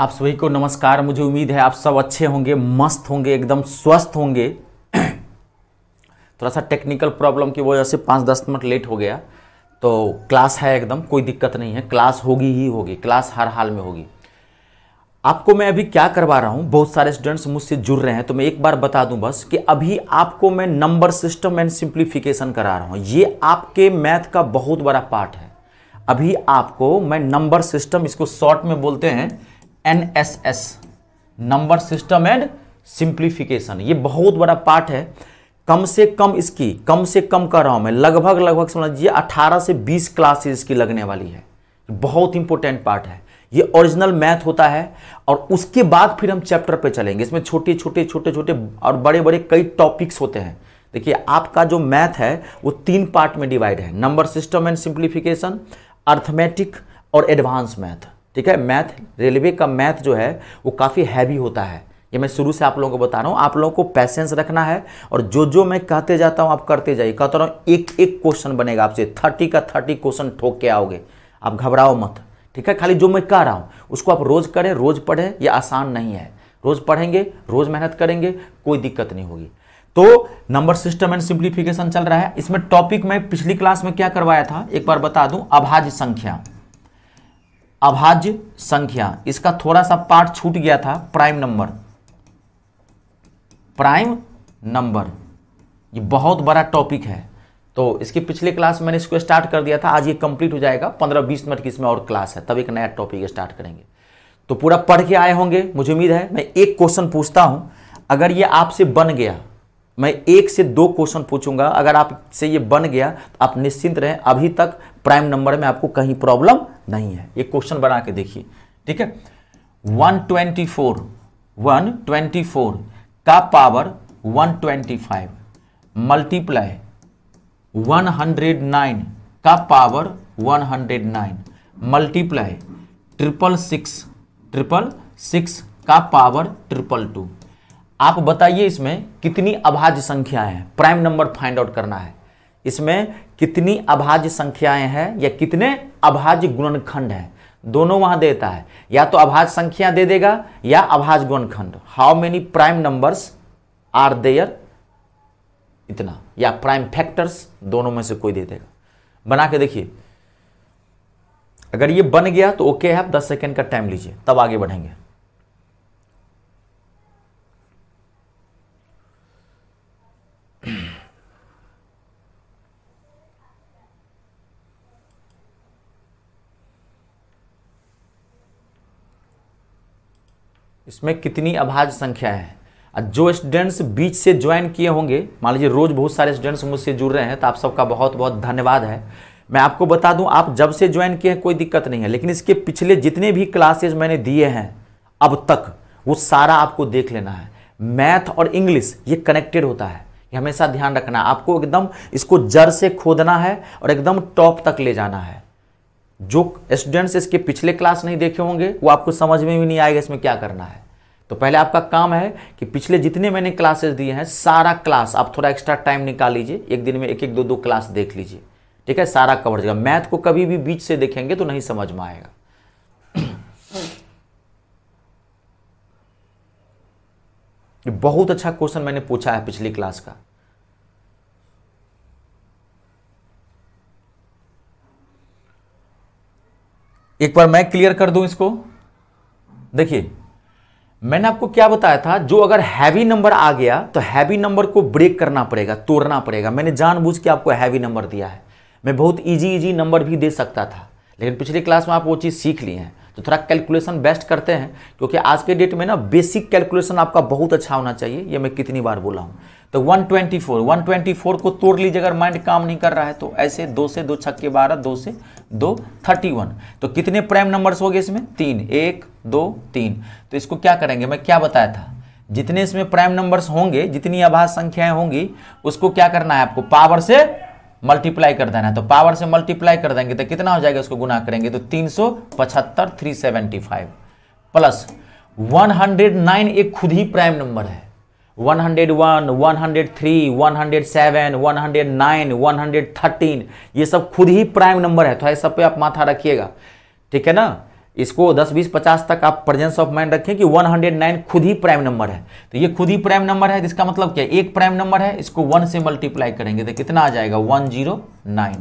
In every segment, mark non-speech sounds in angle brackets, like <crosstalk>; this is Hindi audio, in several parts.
आप सभी को नमस्कार मुझे उम्मीद है आप सब अच्छे होंगे मस्त होंगे एकदम स्वस्थ होंगे थोड़ा सा टेक्निकल प्रॉब्लम की वजह से पाँच दस मिनट लेट हो गया तो क्लास है एकदम कोई दिक्कत नहीं है क्लास होगी ही होगी क्लास हर हाल में होगी आपको मैं अभी क्या करवा रहा हूँ बहुत सारे स्टूडेंट्स मुझसे जुड़ रहे हैं तो मैं एक बार बता दूं बस कि अभी आपको मैं नंबर सिस्टम एंड सिंप्लीफिकेशन करा रहा हूँ ये आपके मैथ का बहुत बड़ा पार्ट है अभी आपको मैं नंबर सिस्टम इसको शॉर्ट में बोलते हैं N S S number system and simplification ये बहुत बड़ा पार्ट है कम से कम इसकी कम से कम कर रहा हूँ मैं लगभग लगभग समझ लीजिए 18 से 20 क्लासेस इसकी लगने वाली है बहुत इंपॉर्टेंट पार्ट है ये ओरिजिनल मैथ होता है और उसके बाद फिर हम चैप्टर पे चलेंगे इसमें छोटे छोटे छोटे छोटे और बड़े बड़े कई टॉपिक्स होते हैं देखिए आपका जो मैथ है वो तीन पार्ट में डिवाइड है number system and simplification arithmetic और एडवांस मैथ ठीक है मैथ रेलवे का मैथ जो है वो काफ़ी हैवी होता है ये मैं शुरू से आप लोगों को बता रहा हूँ आप लोगों को पैसेंस रखना है और जो जो मैं कहते जाता हूँ आप करते जाइए कहता रहा एक एक क्वेश्चन बनेगा आपसे थर्टी का थर्टी क्वेश्चन ठोक के आओगे आप घबराओ मत ठीक है खाली जो मैं कह रहा हूँ उसको आप रोज़ करें रोज़ पढ़ें ये आसान नहीं है रोज़ पढ़ेंगे रोज़ मेहनत करेंगे कोई दिक्कत नहीं होगी तो नंबर सिस्टम एंड सिंप्लीफिकेशन चल रहा है इसमें टॉपिक में पिछली क्लास में क्या करवाया था एक बार बता दूं अभाज्य संख्या अभाज्य संख्या इसका थोड़ा सा पार्ट छूट गया था प्राइम नंबर प्राइम नंबर ये बहुत बड़ा टॉपिक है तो इसके पिछले क्लास मैंने इसको स्टार्ट कर दिया था आज ये कंप्लीट हो जाएगा पंद्रह बीस मिनट की इसमें और क्लास है तब एक नया टॉपिक स्टार्ट करेंगे तो पूरा पढ़ के आए होंगे मुझे उम्मीद है मैं एक क्वेश्चन पूछता हूँ अगर ये आपसे बन गया मैं एक से दो क्वेश्चन पूछूंगा अगर आपसे ये बन गया तो आप निश्चिंत रहें अभी तक प्राइम नंबर में आपको कहीं प्रॉब्लम नहीं है ये क्वेश्चन बना के देखिए ठीक है 124 124 का पावर 125 मल्टीप्लाई 109 का power 109 multiply triple six triple six का पावर ट्रिपल टू आप बताइए इसमें कितनी अभाज्य संख्याएं हैं प्राइम नंबर फाइंड आउट करना है इसमें कितनी अभाज्य संख्याएं हैं या कितने अभाज्य गुणनखंड हैं दोनों वहां देता है या तो अभाज संख्या दे देगा या अभाज गुणनखंड how many prime numbers are there इतना या प्राइम फैक्टर्स दोनों में से कोई दे देगा बना के देखिए अगर ये बन गया तो ओके है आप दस सेकेंड का टाइम लीजिए तब आगे बढ़ेंगे इसमें कितनी अभाज्य संख्या है और जो स्टूडेंट्स बीच से ज्वाइन किए होंगे मान लीजिए रोज़ बहुत सारे स्टूडेंट्स मुझसे जुड़ रहे हैं तो आप सबका बहुत बहुत धन्यवाद है मैं आपको बता दूं आप जब से ज्वाइन किए हैं कोई दिक्कत नहीं है लेकिन इसके पिछले जितने भी क्लासेज मैंने दिए हैं अब तक वो सारा आपको देख लेना है मैथ और इंग्लिश ये कनेक्टेड होता है ये हमेशा ध्यान रखना आपको एकदम इसको जड़ से खोदना है और एकदम टॉप तक ले जाना है जो स्टूडेंट्स इसके पिछले क्लास नहीं देखे होंगे वो आपको समझ में भी नहीं आएगा इसमें क्या करना है तो पहले आपका काम है कि पिछले जितने मैंने क्लासेस दिए हैं सारा क्लास आप थोड़ा एक्स्ट्रा टाइम निकाल लीजिए एक दिन में एक एक दो दो क्लास देख लीजिए ठीक है सारा कवर जाएगा मैथ को कभी भी बीच से देखेंगे तो नहीं समझ में आएगा <clears throat> बहुत अच्छा क्वेश्चन मैंने पूछा है पिछली क्लास का एक बार मैं क्लियर कर दूं इसको देखिए मैंने आपको क्या बताया था जो अगर हैवी नंबर आ गया तो हैवी नंबर को ब्रेक करना पड़ेगा तोड़ना पड़ेगा मैंने जानबूझ के आपको हैवी नंबर दिया है मैं बहुत इजी इजी नंबर भी दे सकता था लेकिन पिछली क्लास में आप वो चीज़ सीख ली हैं तो थोड़ा कैलकुलेशन बेस्ट करते हैं क्योंकि आज के डेट में ना बेसिक कैलकुलेशन आपका बहुत अच्छा होना चाहिए ये मैं कितनी बार बोला हूँ तो 124 124 को तोड़ लीजिए अगर माइंड काम नहीं कर रहा है तो ऐसे दो से दो छक्के बारह दो से दो थर्टी वन तो कितने प्राइम नंबर्स हो गए इसमें तीन एक दो तीन तो इसको क्या करेंगे मैं क्या बताया था जितने इसमें प्राइम नंबर्स होंगे जितनी आभास संख्याएं होंगी उसको क्या करना है आपको पावर से मल्टीप्लाई कर देना है तो पावर से मल्टीप्लाई कर देंगे तो कितना हो जाएगा उसको गुना करेंगे तो तीन सौ पचहत्तर three seventy five plus one hundred nine एक खुद ही प्राइम नंबर है 101, ये सब खुद ही प्राइम नंबर है तो ये सब पे आप माथा रखिएगा ठीक है ना इसको 10, 20, 50 तक आप प्रेजेंस ऑफ माइंड रखें कि 109 खुद ही प्राइम नंबर है तो ये खुद ही प्राइम नंबर है जिसका तो मतलब क्या एक प्राइम नंबर है इसको वन से मल्टीप्लाई करेंगे तो कितना आ जाएगा 109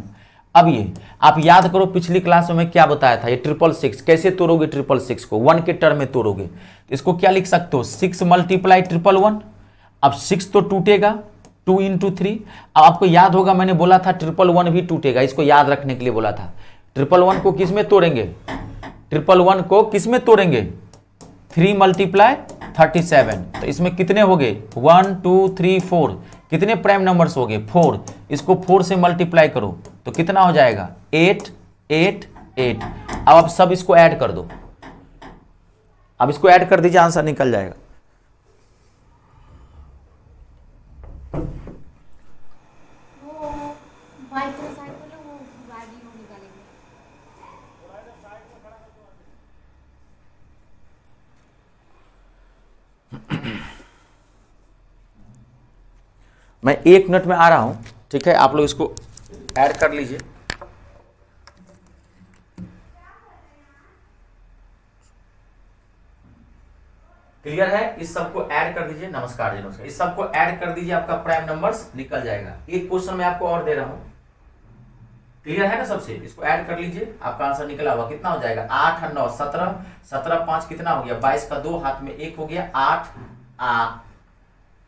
अब ये आप याद करो पिछली क्लास में क्या बताया था ये ट्रिपल सिक्स कैसे तोड़ोगे ट्रिपल सिक्स को वन के टर्म में तोड़ोगे तो इसको क्या लिख सकते हो सिक्स मल्टीप्लाई ट्रिपल वन अब सिक्स तो टूटेगा टू इंटू थ्री अब आपको याद होगा मैंने बोला था ट्रिपल वन भी टूटेगा इसको याद रखने के लिए बोला था ट्रिपल वन को किस में तोड़ेंगे ट्रिपल वन को किस में तोड़ेंगे थ्री मल्टीप्लाई थर्टी सेवन तो इसमें कितने हो गए वन टू थ्री फोर कितने प्राइम नंबर्स हो गए फोर इसको फोर से मल्टीप्लाई करो तो कितना हो जाएगा एट एट एट अब आप सब इसको ऐड कर दो अब इसको ऐड कर दीजिए आंसर निकल जाएगा मैं एक मिनट में आ रहा हूं ठीक है आप लोग इसको ऐड कर लीजिए क्लियर है इस सबको ऐड कर दीजिए नमस्कार जी नमस्कार इस सबको ऐड कर दीजिए आपका प्राइम नंबर्स निकल जाएगा एक क्वेश्चन मैं आपको और दे रहा हूं क्लियर है ना सबसे इसको ऐड कर लीजिए आपका आंसर निकला हुआ कितना हो जाएगा आठ नौ सत्रह सत्रह पांच कितना हो गया बाईस का दो हाथ में एक हो गया आठ आ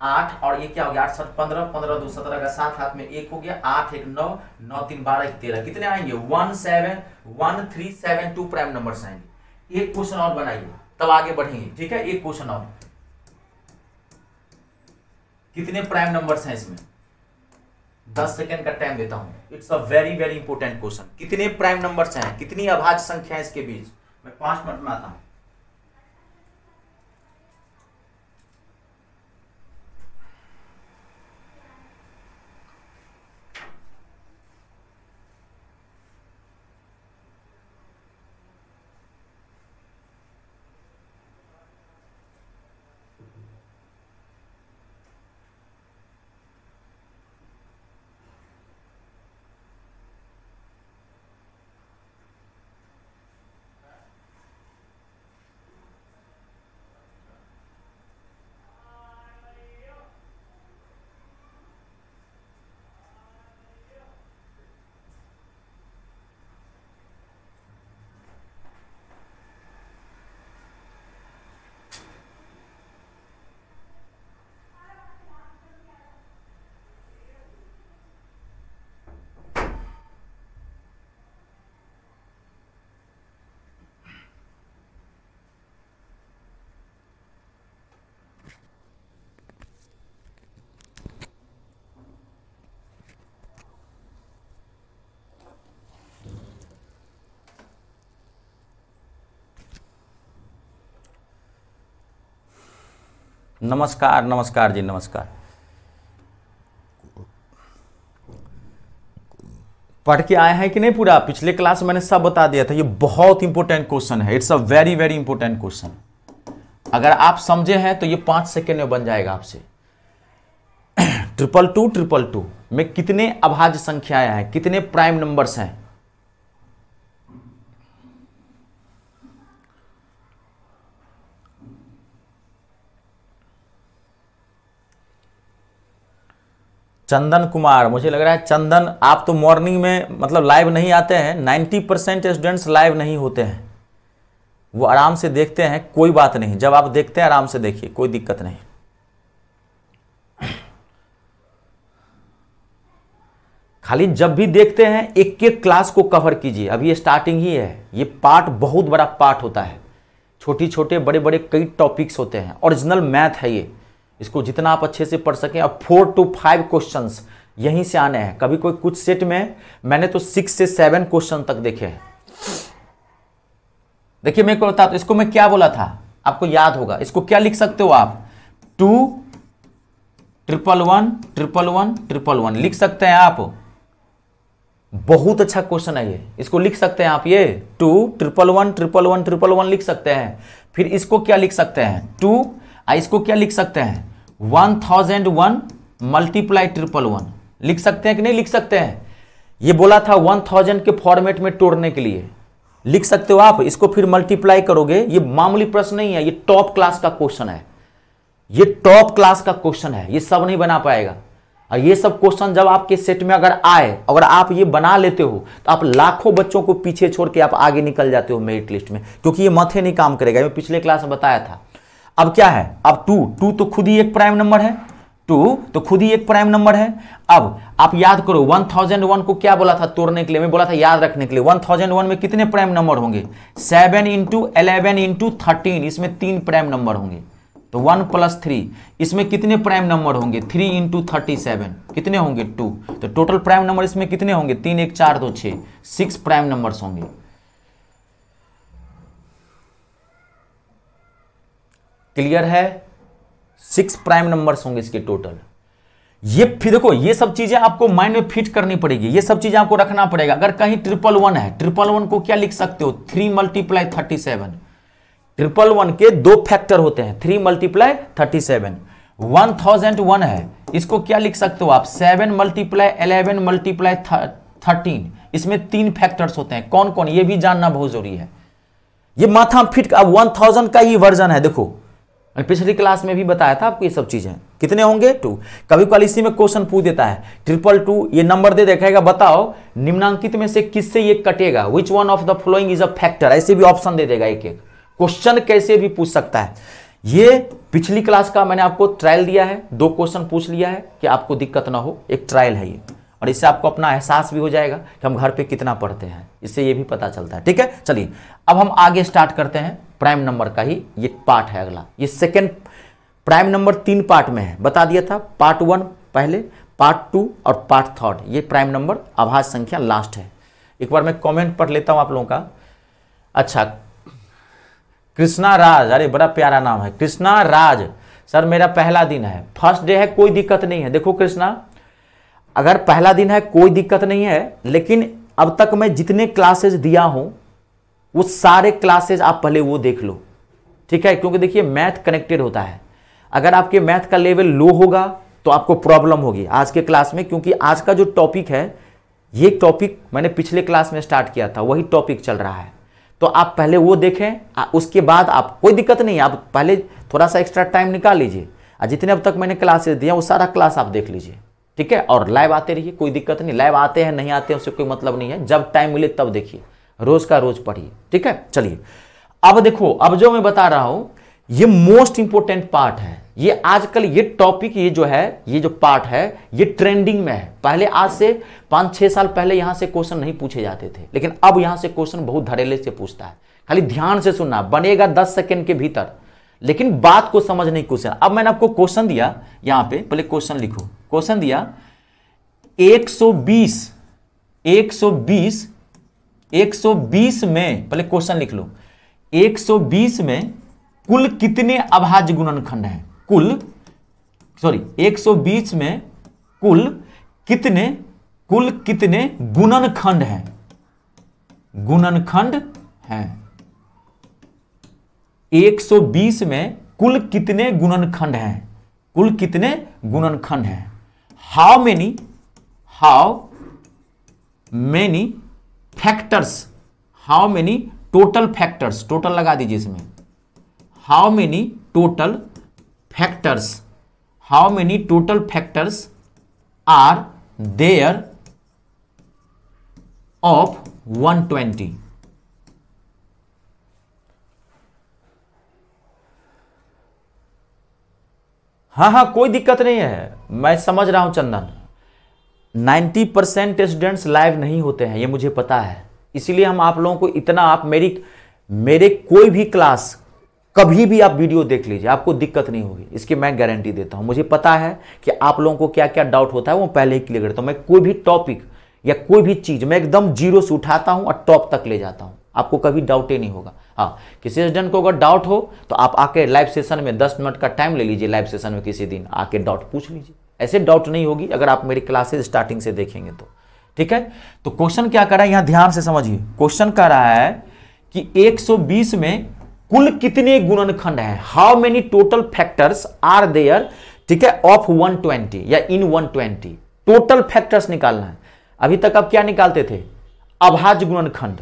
आठ और ये क्या हो गया आठ सात पंद्रह पंद्रह दो सत्रह का सात हाथ में एक हो गया आठ एक नौ नौ तीन बारह एक तेरह कितने आएंगे one seven one three seven two prime number आएंगे एक क्वेश्चन और बनाइए तब आगे बढ़ेंगे ठीक है एक क्वेश्चन और कितने प्राइम नंबर्स हैं इसमें दस सेकेंड का टाइम देता हूं it's a very very important question कितने प्राइम नंबर्स हैं कितनी अभाज्य संख्या है इसके बीच मैं पांच मिनट में आता हूं नमस्कार नमस्कार जी नमस्कार पढ़ के आए हैं कि नहीं पूरा पिछले क्लास में मैंने सब बता दिया था ये बहुत इंपॉर्टेंट क्वेश्चन है it's a very very important question अगर आप समझे हैं तो ये पांच सेकेंड में बन जाएगा आपसे ट्रिपल टू ट्रिपल टू में कितने अभाज्य संख्याएं हैं कितने प्राइम नंबर्स हैं चंदन कुमार मुझे लग रहा है चंदन आप तो मॉर्निंग में मतलब लाइव नहीं आते हैं नाइन्टी परसेंट स्टूडेंट्स लाइव नहीं होते हैं वो आराम से देखते हैं कोई बात नहीं जब आप देखते हैं आराम से देखिए कोई दिक्कत नहीं खाली जब भी देखते हैं एक एक क्लास को कवर कीजिए अभी ये स्टार्टिंग ही है ये पार्ट बहुत बड़ा पार्ट होता है छोटी छोटे बड़े बड़े कई टॉपिक्स होते हैं ओरिजिनल मैथ है ये इसको जितना आप अच्छे से पढ़ सकें अब फोर टू फाइव क्वेश्चन यहीं से आने हैं कभी कोई कुछ सेट में मैंने तो सिक्स से सेवन क्वेश्चन तक देखे हैं देखिए मैं को बता इसको मैं क्या बोला था आपको याद होगा इसको क्या लिख सकते हो आप two triple one triple one triple one लिख सकते हैं आप बहुत अच्छा क्वेश्चन है ये इसको लिख सकते हैं आप ये two triple one triple one triple one लिख सकते हैं फिर इसको क्या लिख सकते हैं टू इसको क्या लिख सकते हैं one thousand one multiply triple one लिख सकते हैं कि नहीं लिख सकते हैं ये बोला था वन थाउजेंड के फॉर्मेट में तोड़ने के लिए लिख सकते हो आप इसको फिर मल्टीप्लाई करोगे ये मामूली प्रश्न नहीं है ये टॉप क्लास का क्वेश्चन है ये टॉप क्लास का क्वेश्चन है ये सब नहीं बना पाएगा और ये सब क्वेश्चन जब आपके सेट में अगर आए अगर आप ये बना लेते हो तो आप लाखों बच्चों को पीछे छोड़ के आप आगे निकल जाते हो मेरिट लिस्ट में क्योंकि ये मथे नहीं काम करेगा मैं पिछले क्लास में बताया था अब क्या है अब टू टू तो खुद ही एक प्राइम नंबर है टू तो खुद ही एक प्राइम नंबर है अब आप याद करो वन थाउजेंड वन को क्या बोला था तोड़ने के लिए मैं बोला था याद रखने के लिए वन थाउजेंड वन में कितने प्राइम नंबर होंगे seven into eleven into thirteen इसमें तीन प्राइम नंबर होंगे तो वन प्लस थ्री इसमें कितने प्राइम नंबर होंगे थ्री इंटू थर्टी सेवन कितने होंगे टू तो टोटल प्राइम नंबर इसमें कितने होंगे तीन एक चार दो छः सिक्स प्राइम नंबर्स होंगे क्लियर है सिक्स प्राइम नंबर्स होंगे इसके टोटल ये फिर देखो ये सब चीजें आपको माइंड में फिट करनी पड़ेगी ये सब चीजें आपको रखना पड़ेगा अगर कहीं ट्रिपल वन है ट्रिपल वन को क्या लिख सकते हो three multiply thirty seven triple one के दो फैक्टर होते हैं three multiply thirty seven one thousand one है इसको क्या लिख सकते हो आप seven multiply eleven multiply thirteen इसमें तीन फैक्टर्स होते हैं कौन कौन ये भी जानना बहुत जरूरी है ये माथा फिट अब वन थाउजेंड का ही वर्जन है देखो मैंने पिछली क्लास में भी बताया था आपको ये सब चीज़ें कितने होंगे टू कभी कल इसी में क्वेश्चन पूछ देता है ट्रिपल टू ये नंबर दे देखेगा बताओ निम्नांकित में से किससे ये कटेगा which one of the following is a factor ऐसे भी ऑप्शन दे देगा एक एक क्वेश्चन कैसे भी पूछ सकता है ये पिछली क्लास का मैंने आपको ट्रायल दिया है दो क्वेश्चन पूछ लिया है कि आपको दिक्कत ना हो एक ट्रायल है ये और इससे आपको अपना एहसास भी हो जाएगा कि हम घर पे कितना पढ़ते हैं इससे ये भी पता चलता है ठीक है चलिए अब हम आगे स्टार्ट करते हैं प्राइम नंबर का ही ये पार्ट है अगला ये सेकेंड प्राइम नंबर तीन पार्ट में है बता दिया था पार्ट वन पहले पार्ट टू और पार्ट थर्ड ये प्राइम नंबर आभाज संख्या लास्ट है एक बार मैं कमेंट पढ़ लेता हूं आप लोगों का अच्छा कृष्णा राज अरे बड़ा प्यारा नाम है कृष्णा राज सर मेरा पहला दिन है फर्स्ट डे है कोई दिक्कत नहीं है देखो कृष्णा अगर पहला दिन है कोई दिक्कत नहीं है लेकिन अब तक मैं जितने क्लासेस दिया हूं वो सारे क्लासेज आप पहले वो देख लो ठीक है क्योंकि देखिए मैथ कनेक्टेड होता है अगर आपके मैथ का लेवल लो होगा तो आपको प्रॉब्लम होगी आज के क्लास में क्योंकि आज का जो टॉपिक है ये टॉपिक मैंने पिछले क्लास में स्टार्ट किया था वही टॉपिक चल रहा है तो आप पहले वो देखें उसके बाद आप कोई दिक्कत नहीं आप पहले थोड़ा सा एक्स्ट्रा टाइम निकाल लीजिए और जितने अब तक मैंने क्लासेस दिया वो सारा क्लास आप देख लीजिए ठीक है और लाइव आते रहिए कोई दिक्कत नहीं लाइव आते हैं नहीं आते हैं उससे कोई मतलब नहीं है जब टाइम मिले तब देखिए रोज का रोज पढ़िए ठीक है चलिए अब देखो अब जो मैं बता रहा हूं ये मोस्ट इंपोर्टेंट पार्ट है ये आजकल ये टॉपिक ये जो है ये जो पार्ट है ये ट्रेंडिंग में है पहले आज से पांच छह साल पहले यहां से क्वेश्चन नहीं पूछे जाते थे लेकिन अब यहां से क्वेश्चन बहुत धड़ेले से पूछता है खाली ध्यान से सुनना बनेगा दस सेकेंड के भीतर लेकिन बात को समझने की क्वेश्चन अब मैंने आपको क्वेश्चन दिया यहां पे पहले क्वेश्चन लिखो क्वेश्चन दिया 120 120 120 में पहले क्वेश्चन लिख लो 120 में कुल कितने अभाज्य गुणनखंड हैं कुल सॉरी 120 में कुल कितने कुल कितने गुणनखंड हैं गुणनखंड हैं 120 में कुल कितने गुणनखंड हैं कुल कितने गुणनखंड हैं how many how many factors how many total factors total लगा दीजिए इसमें how many total factors how many total factors are there of 120 हाँ हाँ कोई दिक्कत नहीं है मैं समझ रहा हूं चंदन 90 परसेंट स्टूडेंट्स लाइव नहीं होते हैं ये मुझे पता है इसीलिए हम आप लोगों को इतना आप मेरी मेरे कोई भी क्लास कभी भी आप वीडियो देख लीजिए आपको दिक्कत नहीं होगी इसकी मैं गारंटी देता हूँ मुझे पता है कि आप लोगों को क्या क्या डाउट होता है वो पहले ही क्लियर करता हूँ मैं कोई भी टॉपिक या कोई भी चीज़ मैं एकदम जीरो से उठाता हूँ और टॉप तक ले जाता हूँ आपको कभी डाउट ही नहीं होगा हाँ किसी स्टूडेंट को अगर डाउट हो तो आप आके लाइव सेशन में दस मिनट का टाइम ले लीजिए लाइव सेशन में किसी दिन आके डाउट पूछ लीजिए ऐसे डाउट नहीं होगी अगर आप मेरी क्लासेज स्टार्टिंग से देखेंगे तो ठीक है तो क्वेश्चन क्या कर रहा है यहां ध्यान से समझिए क्वेश्चन कह रहा है कि 120 में कुल कितने गुणनखंड हैं how many total factors are there ठीक है ऑफ 120 या इन 120 टोटल फैक्टर्स निकालना है अभी तक आप क्या निकालते थे अभाज गुणनखंड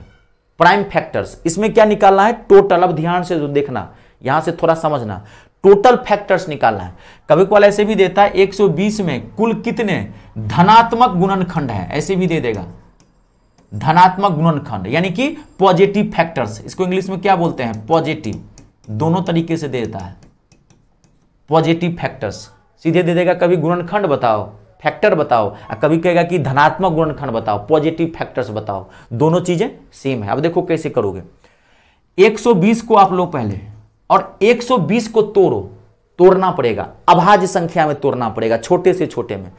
प्राइम फैक्टर्स इसमें क्या निकालना है टोटल अब ध्यान से जो देखना यहां से थोड़ा समझना टोटल फैक्टर्स निकालना है कभी कभार ऐसे भी देता है 120 में कुल कितने धनात्मक गुणनखंड है ऐसे भी दे देगा धनात्मक गुणनखंड यानी कि पॉजिटिव फैक्टर्स इसको इंग्लिश में क्या बोलते हैं पॉजिटिव दोनों तरीके से देता है पॉजिटिव फैक्टर्स सीधे दे देगा कभी गुणनखंड बताओ फैक्टर बताओ और कभी कहेगा कि धनात्मक गुणनखंड बताओ पॉजिटिव फैक्टर्स बताओ दोनों चीजें सेम है अब देखो कैसे करोगे 120 को आप लोग पहले और 120 को तोड़ो तोड़ना पड़ेगा अभाज्य संख्या में तोड़ना पड़ेगा छोटे से छोटे में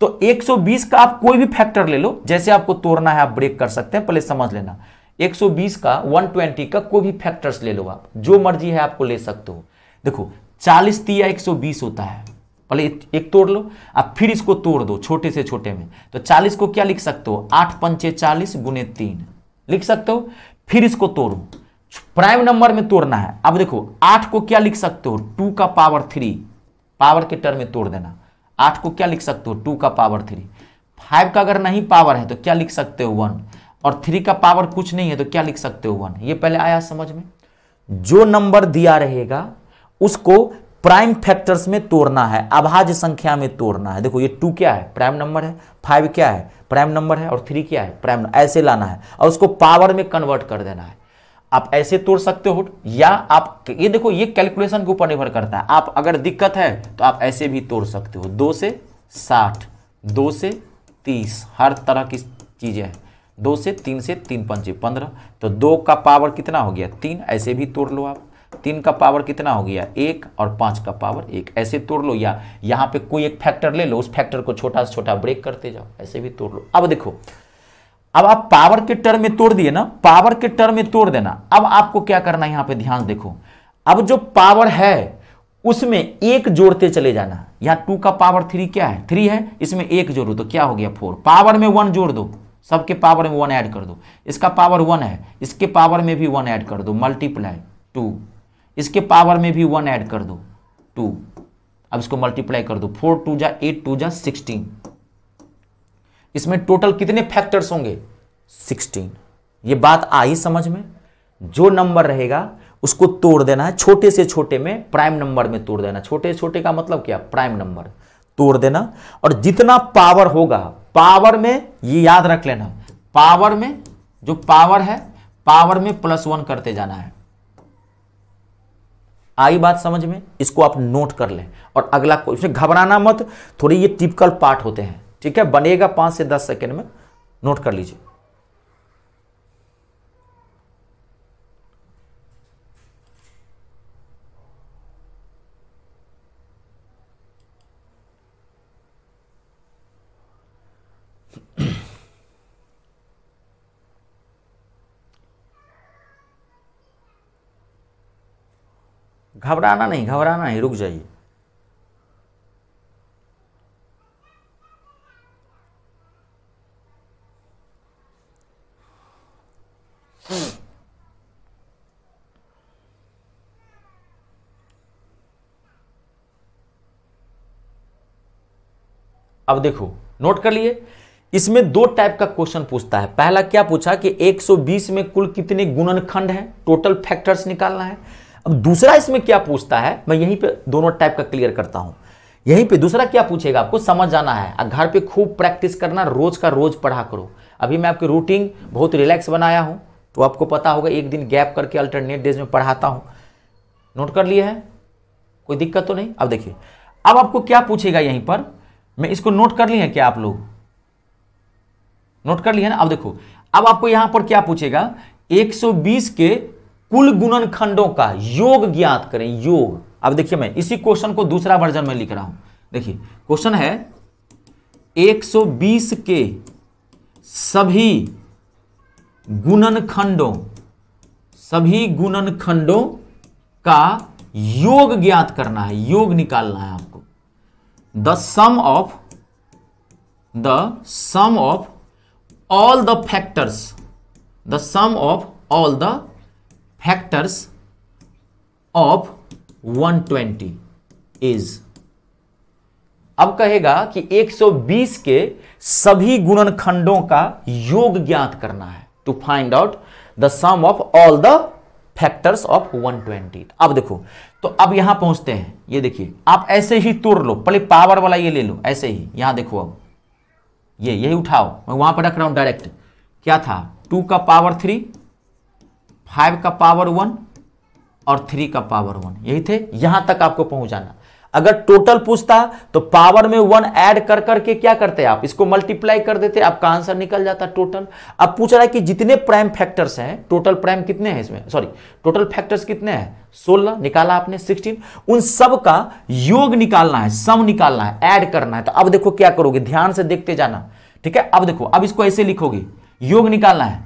तो 120 का आप कोई भी फैक्टर ले लो जैसे आपको तोड़ना है आप ब्रेक कर सकते हैं पहले समझ लेना 120 का 120 का कोई भी फैक्टर्स ले लो आप जो मर्जी है आपको ले सकते हो देखो 40 तिया 120 होता है पहले एक तोड़ लो आप फिर इसको तोड़ दो छोटे से छोटे में तो 40 को क्या लिख सकते हो आठ पंचे चालीस गुने तीन लिख सकते हो फिर इसको तोड़ो प्राइम नंबर में तोड़ना है अब देखो आठ को क्या लिख सकते हो टू का पावर थ्री पावर के टर्म में तोड़ देना आठ को क्या लिख सकते हो टू का पावर थ्री फाइव का अगर नहीं पावर है तो क्या लिख सकते हो वन और थ्री का पावर कुछ नहीं है तो क्या लिख सकते हो वन ये पहले आया समझ में जो नंबर दिया रहेगा उसको प्राइम फैक्टर्स में तोड़ना है अभाज्य संख्या में तोड़ना है देखो ये टू क्या है प्राइम नंबर है फाइव क्या है प्राइम नंबर है और थ्री क्या है प्राइम ऐसे लाना है और उसको पावर में कन्वर्ट कर देना है आप ऐसे तोड़ सकते हो या आप ये देखो ये कैलकुलेशन के ऊपर निर्भर करता है आप अगर दिक्कत है तो आप ऐसे भी तोड़ सकते हो दो से साठ दो से तीस हर तरह की चीज़ें हैं दो से तीन से तीन पंचे पंद्रह तो दो का पावर कितना हो गया तीन ऐसे भी तोड़ लो आप तीन का पावर कितना हो गया एक और पाँच का पावर एक ऐसे तोड़ लो या यहाँ पे कोई एक फैक्टर ले लो उस फैक्टर को छोटा से छोटा ब्रेक करते जाओ ऐसे भी तोड़ लो अब देखो अब आप पावर के टर्म में तोड़ दिए ना पावर के टर्म में तोड़ देना अब आपको क्या करना है यहां पे ध्यान देखो अब जो पावर है उसमें एक जोड़ते चले जाना यहां टू का पावर थ्री क्या है थ्री है इसमें एक जोड़ो तो क्या हो गया फोर पावर में वन जोड़ दो सबके पावर में वन ऐड कर दो इसका पावर वन है इसके पावर में भी वन ऐड कर दो मल्टीप्लाई टू इसके पावर में भी वन ऐड कर दो टू अब इसको मल्टीप्लाई कर दो फोर टू जा एट टू जा सिक्सटीन इसमें टोटल कितने फैक्टर्स होंगे सिक्सटीन ये बात आई समझ में जो नंबर रहेगा उसको तोड़ देना है छोटे से छोटे में प्राइम नंबर में तोड़ देना छोटे से छोटे का मतलब क्या प्राइम नंबर तोड़ देना और जितना पावर होगा पावर में ये याद रख लेना पावर में जो पावर है पावर में प्लस वन करते जाना है आई बात समझ में इसको आप नोट कर लें और अगला क्वेश्चन घबराना मत थोड़ी ये टिपिकल पार्ट होते हैं ठीक है बनेगा पांच से दस सेकेंड में नोट कर लीजिए घबराना नहीं घबराना नहीं रुक जाइए अब देखो नोट कर लिए इसमें दो टाइप का क्वेश्चन पूछता है पहला क्या पूछा कि 120 में कुल कितने गुणनखंड हैं टोटल फैक्टर्स निकालना है अब दूसरा इसमें क्या पूछता है मैं यहीं पे दोनों टाइप का क्लियर करता हूं यहीं पे दूसरा क्या पूछेगा आपको समझ जाना है घर पे खूब प्रैक्टिस करना रोज का रोज पढ़ा करो अभी मैं आपकी रूटीन बहुत रिलैक्स बनाया हूं तो आपको पता होगा एक दिन गैप करके अल्टरनेट डेज में पढ़ाता हूँ नोट कर लिए हैं कोई दिक्कत तो नहीं अब देखिए अब आपको क्या पूछेगा यहीं पर मैं इसको नोट कर लिए हैं क्या आप लोग नोट कर लिए ना अब देखो अब आपको यहां पर क्या पूछेगा 120 के कुल गुणन खंडों का योग ज्ञात करें योग अब देखिए मैं इसी क्वेश्चन को दूसरा वर्जन में लिख रहा हूं देखिए क्वेश्चन है 120 के सभी गुणन खंडों सभी गुणन खंडों का योग ज्ञात करना है योग निकालना है आपको the sum of the sum of all the factors the sum of all the factors of 120 is अब कहेगा कि 120 के सभी गुणनखंडों का योग ज्ञात करना है to find out the sum of all the factors of 120 अब देखो तो अब यहां पहुंचते हैं ये देखिए आप ऐसे ही तोड़ लो पहले पावर वाला ये ले लो ऐसे ही यहां देखो अब ये यही उठाओ मैं वहां पर रख रहा हूं डायरेक्ट क्या था टू का पावर थ्री फाइव का पावर वन और थ्री का पावर वन यही थे यहां तक आपको पहुंचाना अगर टोटल पूछता तो पावर में वन ऐड कर करके क्या करते आप इसको मल्टीप्लाई कर देते आपका आंसर निकल जाता टोटल अब पूछ रहा है कि जितने प्राइम फैक्टर्स हैं टोटल प्राइम कितने हैं इसमें सॉरी टोटल फैक्टर्स कितने हैं सोलह निकाला आपने सिक्सटीन उन सब का योग निकालना है सम निकालना है ऐड करना है तो अब देखो क्या करोगे ध्यान से देखते जाना ठीक है अब देखो अब इसको ऐसे लिखोगे योग निकालना है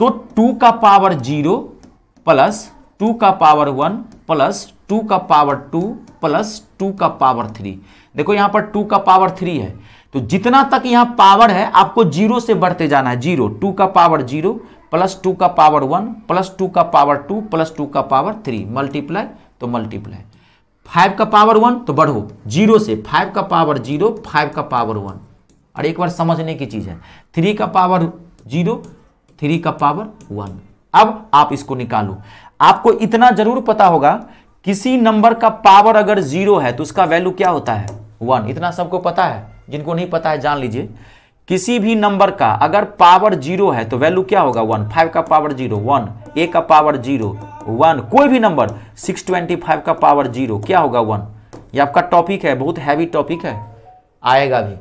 तो टू का पावर जीरो प्लस टू का पावर वन प्लस टू का पावर टू प्लस टू का पावर थ्री देखो यहां पर टू का पावर थ्री है तो जितना तक यहां पावर है आपको जीरो से बढ़ते जाना है जीरो टू का पावर जीरो प्लस टू का पावर वन प्लस टू का पावर टू प्लस टू का पावर थ्री मल्टीप्लाई तो मल्टीप्लाई फाइव का पावर वन तो बढ़ो जीरो से फाइव का पावर जीरो फाइव का पावर वन और एक बार समझने की चीज़ है थ्री का पावर जीरो थ्री का पावर वन अब आप इसको निकालो आपको इतना जरूर पता होगा किसी नंबर का पावर अगर जीरो है तो उसका वैल्यू क्या होता है वन इतना सबको पता है जिनको नहीं पता है जान लीजिए किसी भी नंबर का अगर पावर जीरो है तो वैल्यू क्या होगा वन फाइव का पावर जीरो वन ए का पावर जीरो वन कोई भी नंबर सिक्स ट्वेंटी फाइव का पावर जीरो क्या होगा वन ये आपका टॉपिक है बहुत हैवी टॉपिक है आएगा भी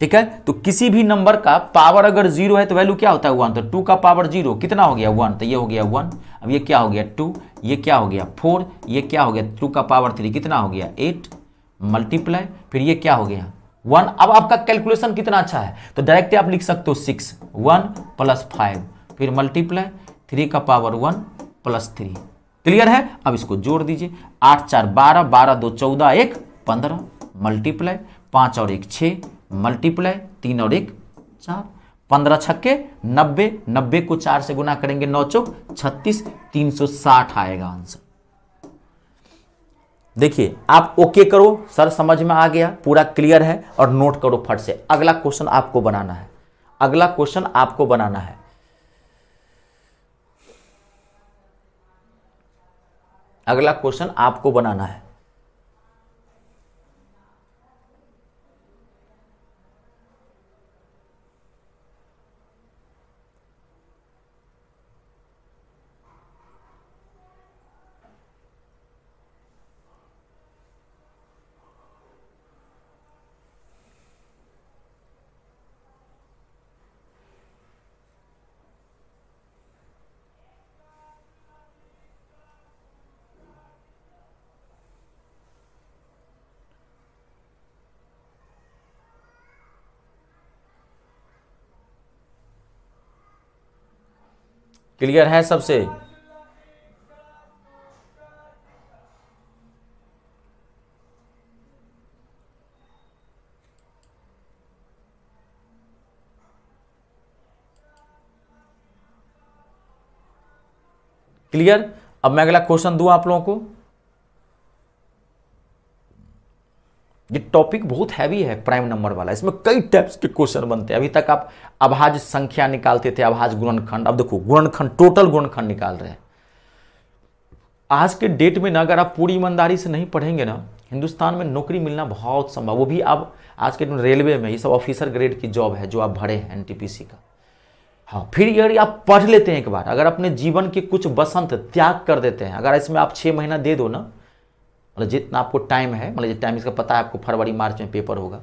ठीक है तो किसी भी नंबर का पावर अगर जीरो है तो वैल्यू क्या होता है वन तो टू का पावर जीरो कितना हो गया वन तो ये हो गया वन अब ये क्या हो गया टू ये क्या हो गया फोर ये क्या हो गया टू का पावर थ्री कितना हो गया एट मल्टीप्लाई फिर ये क्या हो गया वन अब आपका कैलकुलेशन कितना अच्छा है तो डायरेक्ट आप लिख सकते हो सिक्स वन प्लस फाइव फिर मल्टीप्लाई थ्री का power one plus three clear है अब इसको जोड़ दीजिए आठ चार बारह बारह दो चौदह एक पंद्रह मल्टीप्लाई पांच और एक छ मल्टीप्लाई तीन और एक चार पंद्रह छक्के नब्बे नब्बे को चार से गुना करेंगे नौ चौक छत्तीस तीन सौ साठ आएगा आंसर देखिए आप ओके करो सर समझ में आ गया पूरा क्लियर है और नोट करो फट से अगला क्वेश्चन आपको बनाना है अगला क्वेश्चन आपको बनाना है अगला क्वेश्चन आपको बनाना है क्लियर है सबसे क्लियर अब मैं अगला क्वेश्चन दूं आप लोगों को ये टॉपिक बहुत हैवी है प्राइम नंबर वाला इसमें कई टाइप्स के क्वेश्चन बनते हैं अभी तक आप अभाज संख्या निकालते थे अभाज गुणनखंड अब देखो गुणनखंड टोटल गुणनखंड निकाल रहे हैं आज के डेट में ना अगर आप पूरी ईमानदारी से नहीं पढ़ेंगे ना हिंदुस्तान में नौकरी मिलना बहुत संभव वो भी अब आज के डेट रेलवे में ये सब ऑफिसर ग्रेड की जॉब है जो आप भरे हैं एन का हाँ फिर यदि आप पढ़ लेते हैं एक बार अगर अपने जीवन के कुछ बसंत त्याग कर देते हैं अगर इसमें आप छः महीना दे दो ना मतलब जितना आपको टाइम है मतलब टाइम इसका पता है आपको फरवरी मार्च में पेपर होगा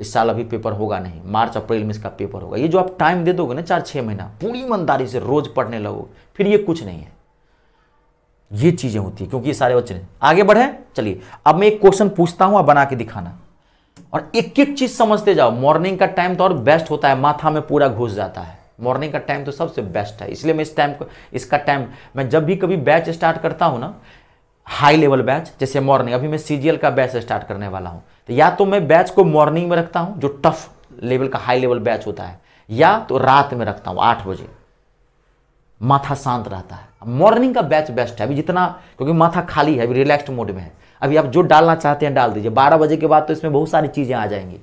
इस साल अभी पेपर होगा नहीं मार्च अप्रैल में इसका पेपर होगा ये जो आप टाइम दे दोगे ना चार छः महीना पूरी ईमानदारी से रोज पढ़ने लगो फिर ये कुछ नहीं है ये चीज़ें होती है क्योंकि ये सारे बच्चे आगे बढ़े चलिए अब मैं एक क्वेश्चन पूछता हूँ आप बना के दिखाना और एक एक चीज़ समझते जाओ मॉर्निंग का टाइम तो और बेस्ट होता है माथा में पूरा घुस जाता है मॉर्निंग का टाइम तो सबसे बेस्ट है इसलिए मैं इस टाइम को इसका टाइम मैं जब भी कभी बैच स्टार्ट करता हूँ ना हाई लेवल बैच जैसे मॉर्निंग अभी मैं सीजीएल का बैच स्टार्ट करने वाला हूँ तो या तो मैं बैच को मॉर्निंग में रखता हूँ जो टफ लेवल का हाई लेवल बैच होता है या तो रात में रखता हूँ आठ बजे माथा शांत रहता है मॉर्निंग का बैच बेस्ट है अभी जितना क्योंकि माथा खाली है अभी रिलैक्स्ड मोड में है अभी आप जो डालना चाहते हैं डाल दीजिए बारह बजे के बाद तो इसमें बहुत सारी चीज़ें आ जाएंगी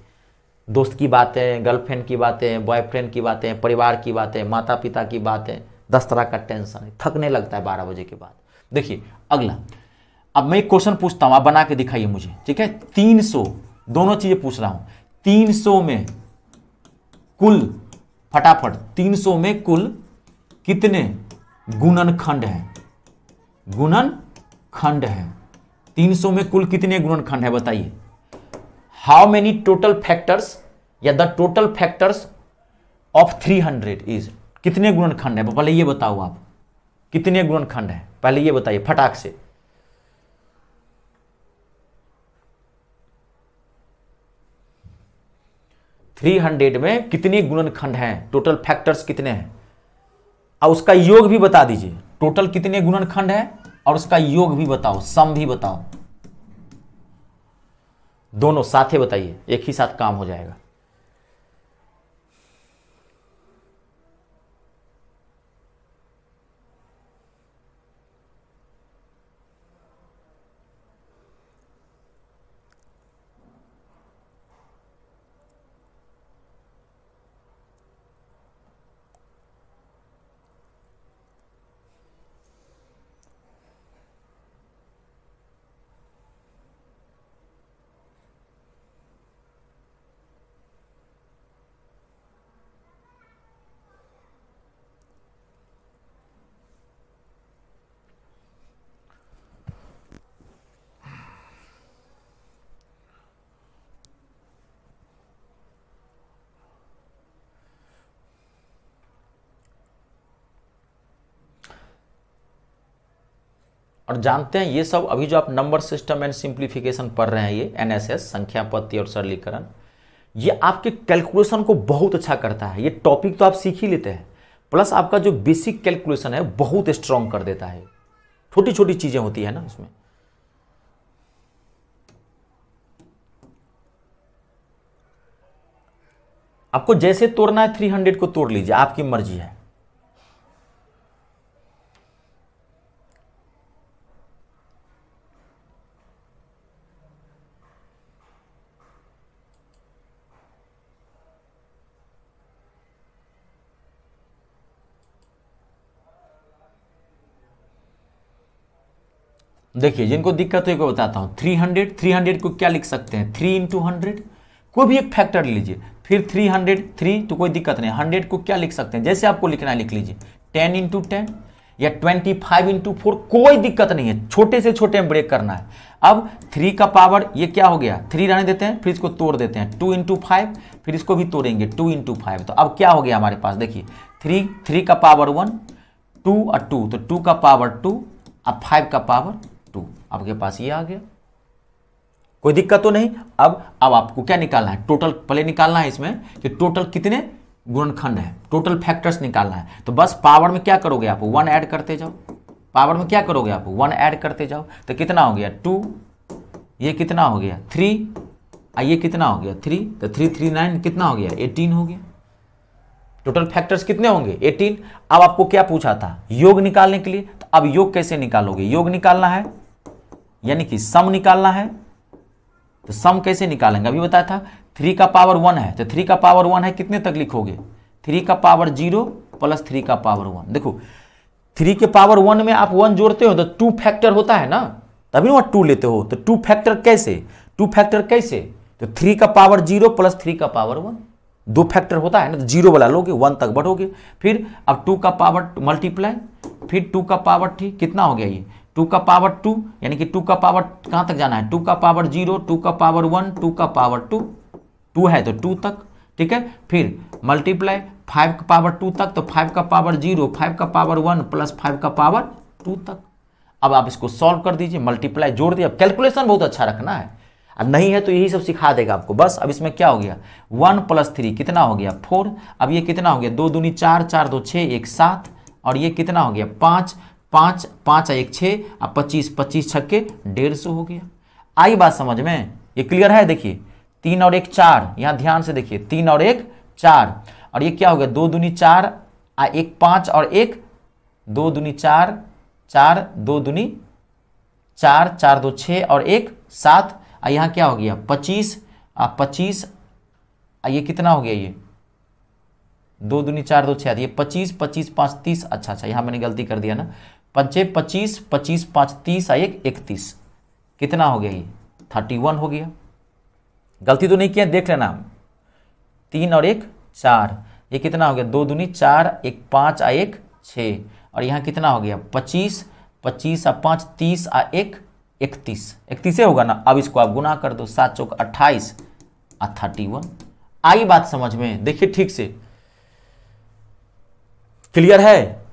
दोस्त की बातें गर्लफ्रेंड की बातें बॉयफ्रेंड की बातें परिवार की बातें माता पिता की बातें दस तरह का टेंशन थकने लगता है बारह बजे के बाद देखिए अगला अब मैं एक क्वेश्चन पूछता हूं आप बना के दिखाइए मुझे ठीक है 300 दोनों चीजें पूछ रहा हूं 300 में कुल फटाफट 300 में कुल कितने गुणन खंड है गुणन खंड है 300 में कुल कितने गुणन खंड है बताइए हाउ मेनी टोटल फैक्टर्स या the total factors of 300 is कितने गुणन खंड है पहले ये बताओ आप कितने गुणन खंड है पहले ये बताइए फटाक से 300 में कितने गुणनखंड हैं टोटल फैक्टर्स कितने हैं और उसका योग भी बता दीजिए टोटल कितने गुणनखंड है और उसका योग भी बताओ सम भी बताओ दोनों साथे बताइए एक ही साथ काम हो जाएगा और जानते हैं ये सब अभी जो आप नंबर सिस्टम एंड सिंप्लीफिकेशन पढ़ रहे हैं ये एनएसएस संख्या और सरलीकरण ये आपके कैलकुलेशन को बहुत अच्छा करता है ये टॉपिक तो आप सीख ही लेते हैं प्लस आपका जो बेसिक कैलकुलेशन है बहुत स्ट्रांग कर देता है छोटी छोटी चीज़ें होती है ना इसमें आपको जैसे तोड़ना है थ्री हंड्रेड को तोड़ लीजिए आपकी मर्जी है देखिए जिनको दिक्कत हुई को बताता हूँ थ्री हंड्रेड थ्री हंड्रेड को क्या लिख सकते हैं थ्री इंटू हंड्रेड कोई भी एक फैक्टर लीजिए फिर थ्री हंड्रेड थ्री तो कोई दिक्कत नहीं हंड्रेड को क्या लिख सकते हैं जैसे आपको लिखना है लिख लीजिए टेन इंटू टेन या ट्वेंटी फाइव इंटू फोर कोई दिक्कत नहीं है छोटे से छोटे में ब्रेक करना है अब थ्री का पावर ये क्या हो गया थ्री रहने देते हैं फिर इसको तोड़ देते हैं टू इंटू फाइव फिर इसको भी तोड़ेंगे टू इंटू फाइव तो अब क्या हो गया हमारे पास देखिए थ्री थ्री का पावर वन टू और टू तो टू का पावर टू और फाइव का पावर आपके पास ये आ गया कोई दिक्कत तो नहीं अब अब आपको क्या निकालना है टोटल पहले निकालना है इसमें कि टोटल कितने गुणनखंड है टोटल फैक्टर्स निकालना है तो बस पावर में क्या करोगे आप वन ऐड करते जाओ पावर में क्या करोगे आप वन ऐड करते जाओ तो कितना हो गया टू ये कितना हो गया थ्री ये कितना हो गया थ्री तो थ्री थ्री नाइन कितना हो गया एटीन हो गया टोटल फैक्टर्स कितने होंगे एटीन अब आपको क्या पूछा था योग निकालने के लिए तो अब योग कैसे निकालोगे योग निकालना है यानी कि सम निकालना है तो सम कैसे निकालेंगे अभी बताया था थ्री का पावर वन है तो थ्री का पावर वन है कितने तक लिखोगे थ्री का पावर जीरो प्लस थ्री का पावर वन देखो थ्री के पावर वन में आप वन जोड़ते हो तो टू फैक्टर होता है ना तभी ना टू लेते हो तो टू फैक्टर कैसे टू फैक्टर कैसे तो थ्री का पावर जीरो प्लस थ्री का पावर वन दो फैक्टर होता है ना तो जीरो वाला लोगे वन तक बढ़ोगे फिर अब टू का पावर मल्टीप्लाई फिर टू का पावर थ्री कितना हो गया ये टू का पावर टू यानी कि टू का पावर कहाँ तक जाना है टू का पावर जीरो टू का पावर वन टू का पावर टू टू है तो टू तक ठीक है फिर मल्टीप्लाई फाइव का पावर टू तक तो फाइव का पावर जीरो फाइव का पावर वन प्लस फाइव का पावर टू तक अब आप इसको सॉल्व कर दीजिए मल्टीप्लाई जोड़ दिए अब कैलकुलेशन बहुत अच्छा रखना है अब नहीं है तो यही सब सिखा देगा आपको बस अब इसमें क्या हो गया वन प्लस थ्री कितना हो गया फोर अब ये कितना हो गया दो दूनी चार चार दो छः एक सात और ये कितना हो गया पाँच पाँच पाँच एक छः और पच्चीस पच्चीस छक्के डेढ़ सौ हो गया आई बात समझ में ये क्लियर है देखिए तीन और एक चार यहाँ ध्यान से देखिए तीन और एक चार और ये क्या हो गया दो दूनी चार आ एक पाँच और एक दो दूनी चार चार दो दूनी चार चार दो छः और एक सात आ यहाँ क्या हो गया पच्चीस आ पच्चीस आ ये कितना हो गया ये दो दूनी चार दो छः ये पच्चीस पच्चीस पाँच तीस अच्छा अच्छा यहाँ मैंने गलती कर दिया ना पंचे पच्चीस पच्चीस पाँच तीस आ एक इकतीस कितना हो गया ये थर्टी वन हो गया गलती तो नहीं किया देख लेना तीन और एक चार ये कितना हो गया दो दूनी चार एक पाँच आ एक छः और यहाँ कितना हो गया पच्चीस पच्चीस आ पाँच तीस आ एक इकतीस इकतीस होगा ना अब इसको आप गुना कर दो सात चौक अट्ठाईस आ थर्टी वन आई बात समझ में देखिए ठीक से क्लियर है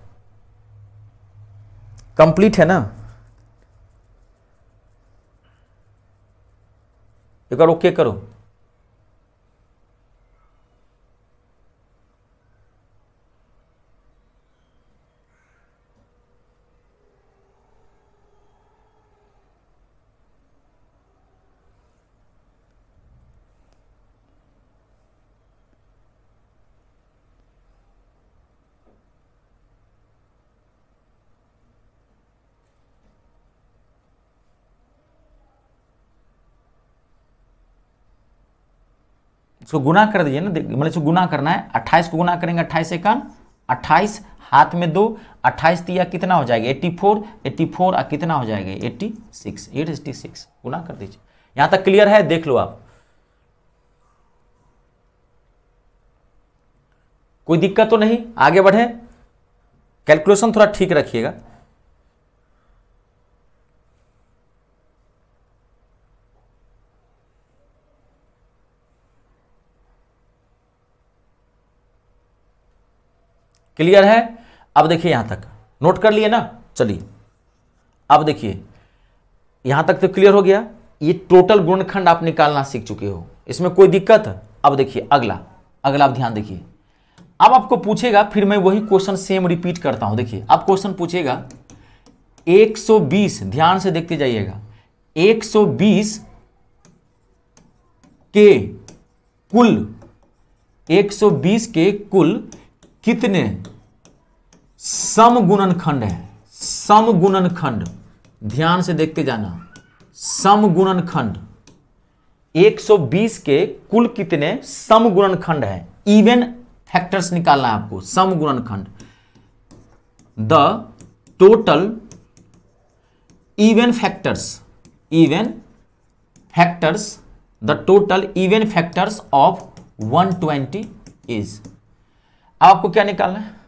कंप्लीट है ना एक बार ओके करो इसको गुना कर दीजिए ना मतलब इसको गुना करना है अट्ठाईस को गुना करेंगे अट्ठाईस एकान अट्ठाईस हाथ में दो अट्ठाईस तिया कितना हो जाएगा एट्टी फोर एट्टी फोर और कितना हो जाएगा eighty six eight eighty six गुना कर दीजिए यहाँ तक क्लियर है देख लो आप कोई दिक्कत तो नहीं आगे बढ़े कैलकुलेशन थोड़ा ठीक रखिएगा क्लियर है अब देखिए यहां तक नोट कर लिए ना चलिए अब देखिए यहां तक तो क्लियर हो गया ये टोटल गुणखंड आप निकालना सीख चुके हो इसमें कोई दिक्कत अब देखिए अगला अगला आप ध्यान देखिए अब आपको पूछेगा फिर मैं वही क्वेश्चन सेम रिपीट करता हूं देखिए अब क्वेश्चन पूछेगा 120 ध्यान से देखते जाइएगा 120 के कुल 120 के कुल कितने समगुणन खंड है समगुणन खंड ध्यान से देखते जाना समगुणन खंड 120 के कुल कितने समगुणन खंड है इवन फैक्टर्स निकालना है आपको समगुणन खंड the total even factors even factors the total even factors of 120 is आपको क्या निकालना है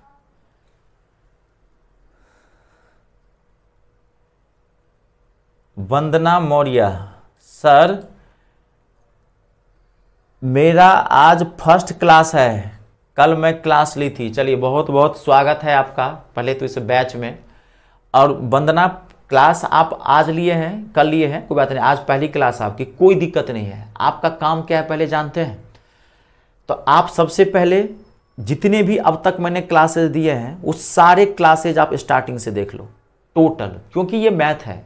वंदना मौर्य सर मेरा आज फर्स्ट क्लास है कल मैं क्लास ली थी चलिए बहुत बहुत स्वागत है आपका पहले तो इस बैच में और वंदना क्लास आप आज लिए हैं कल लिए हैं कोई बात नहीं आज पहली क्लास आपकी कोई दिक्कत नहीं है आपका काम क्या है पहले जानते हैं तो आप सबसे पहले जितने भी अब तक मैंने क्लासेज दिए हैं उस सारे क्लासेज आप स्टार्टिंग से देख लो टोटल क्योंकि ये मैथ है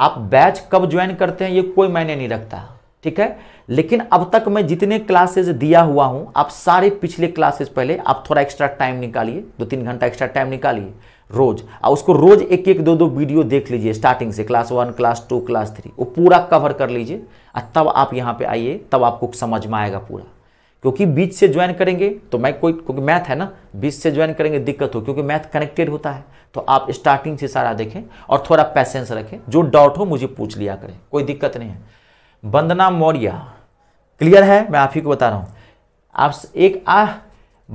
आप बैच कब ज्वाइन करते हैं ये कोई मायने नहीं रखता ठीक है लेकिन अब तक मैं जितने क्लासेज दिया हुआ हूं आप सारे पिछले क्लासेज पहले आप थोड़ा एक्स्ट्रा टाइम निकालिए दो तीन घंटा एक्स्ट्रा टाइम निकालिए रोज और उसको रोज एक एक दो दो वीडियो देख लीजिए स्टार्टिंग से class one class two class three वो पूरा कवर कर लीजिए और तब आप यहाँ पे आइए तब आपको समझ में आएगा पूरा क्योंकि बीच से ज्वाइन करेंगे तो मैं कोई क्योंकि मैथ है ना बीच से ज्वाइन करेंगे दिक्कत हो क्योंकि मैथ कनेक्टेड होता है तो आप स्टार्टिंग से सारा देखें और थोड़ा पैसेंस रखें जो डाउट हो मुझे पूछ लिया करें कोई दिक्कत नहीं है वंदना मौर्य क्लियर है मैं आप ही को बता रहा हूँ आप एक आ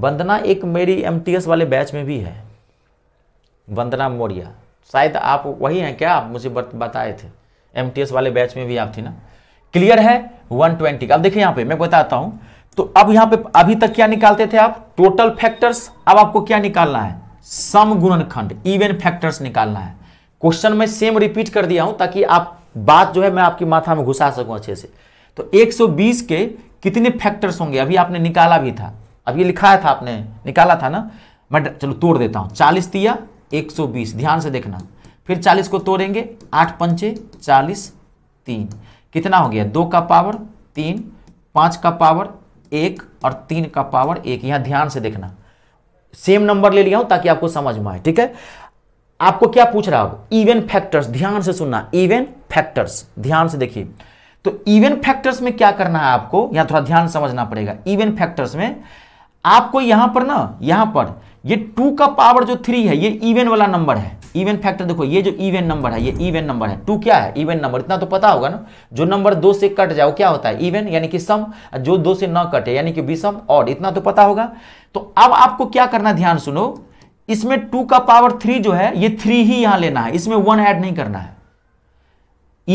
वंदना एक मेरी एम वाले बैच में भी है वंदना मौर्य शायद आप वही हैं क्या आप मुझे बताए थे एम वाले बैच में भी आप थी ना क्लियर है 120 अब देखिए यहाँ पे मैं बताता हूँ तो अब यहां पे अभी तक क्या निकालते थे आप टोटल फैक्टर्स अब आपको क्या निकालना है सम गुणनखंड इवन फैक्टर्स निकालना है क्वेश्चन में सेम रिपीट कर दिया हूं ताकि आप बात जो है मैं आपकी माथा में घुसा सकूं अच्छे से तो 120 के कितने फैक्टर्स होंगे अभी आपने निकाला भी था अब ये लिखाया था आपने निकाला था ना मैं चलो तोड़ देता हूँ चालीस दिया 120 ध्यान से देखना फिर 40 को तोड़ेंगे आठ पंचे चालीस तीन कितना हो गया दो का पावर तीन पांच का पावर एक और तीन का पावर एक यहां ध्यान से देखना सेम नंबर ले लिया हूं ताकि आपको समझ में आए ठीक है आपको क्या पूछ रहा है इवन फैक्टर्स ध्यान से सुनना इवन फैक्टर्स ध्यान से देखिए तो इवन फैक्टर्स में क्या करना है आपको यहां थोड़ा ध्यान समझना पड़ेगा इवन फैक्टर्स में आपको यहां पर ना यहां पर ये टू का पावर जो थ्री है ये इवन वाला नंबर है इवन फैक्टर देखो ये जो इवन नंबर है ये इवन नंबर है टू क्या है इवन नंबर इतना तो पता होगा ना जो नंबर दो से कट जाओ क्या होता है इवन यानी कि सम जो दो से ना कटे यानी कि विषम और इतना तो पता होगा तो अब आपको क्या करना ध्यान सुनो इसमें टू का पावर थ्री जो है ये थ्री ही यहां लेना है इसमें वन ऐड नहीं करना है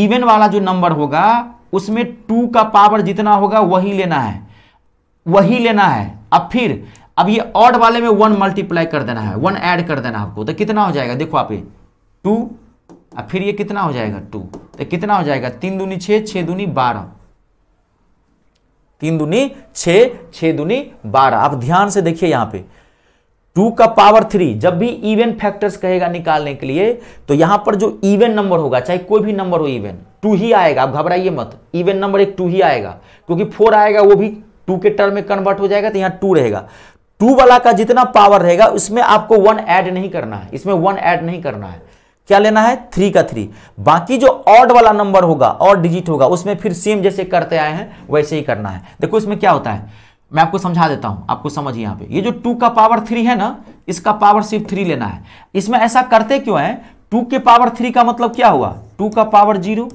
इवन वाला जो नंबर होगा उसमें टू का पावर जितना होगा वही लेना है वही लेना है अब फिर अब ये ऑड वाले में वन मल्टीप्लाई कर देना है वन ऐड कर देना आपको तो कितना हो जाएगा देखो आप ये टू अब फिर ये कितना हो जाएगा टू तो कितना हो जाएगा तीन दूनी छः छः दूनी बारह तीन दूनी छ छः दूनी बारह आप ध्यान से देखिए यहाँ पे टू का पावर थ्री जब भी इवन फैक्टर्स कहेगा निकालने के लिए तो यहाँ पर जो इवन नंबर होगा चाहे कोई भी नंबर हो इवन टू ही आएगा आप घबराइए मत इवन नंबर एक टू ही आएगा क्योंकि फोर आएगा वो भी टू के टर्म में कन्वर्ट हो जाएगा तो यहाँ टू रहेगा टू वाला का जितना पावर रहेगा उसमें आपको वन ऐड नहीं करना है इसमें वन ऐड नहीं करना है क्या लेना है थ्री का थ्री बाकी जो ऑड वाला नंबर होगा और डिजिट होगा उसमें फिर सेम जैसे करते आए हैं वैसे ही करना है देखो इसमें क्या होता है मैं आपको समझा देता हूं आपको समझिए यहाँ पे ये जो टू का पावर थ्री है ना इसका पावर सिर्फ थ्री लेना है इसमें ऐसा करते क्यों है टू के पावर थ्री का मतलब क्या हुआ टू का पावर जीरो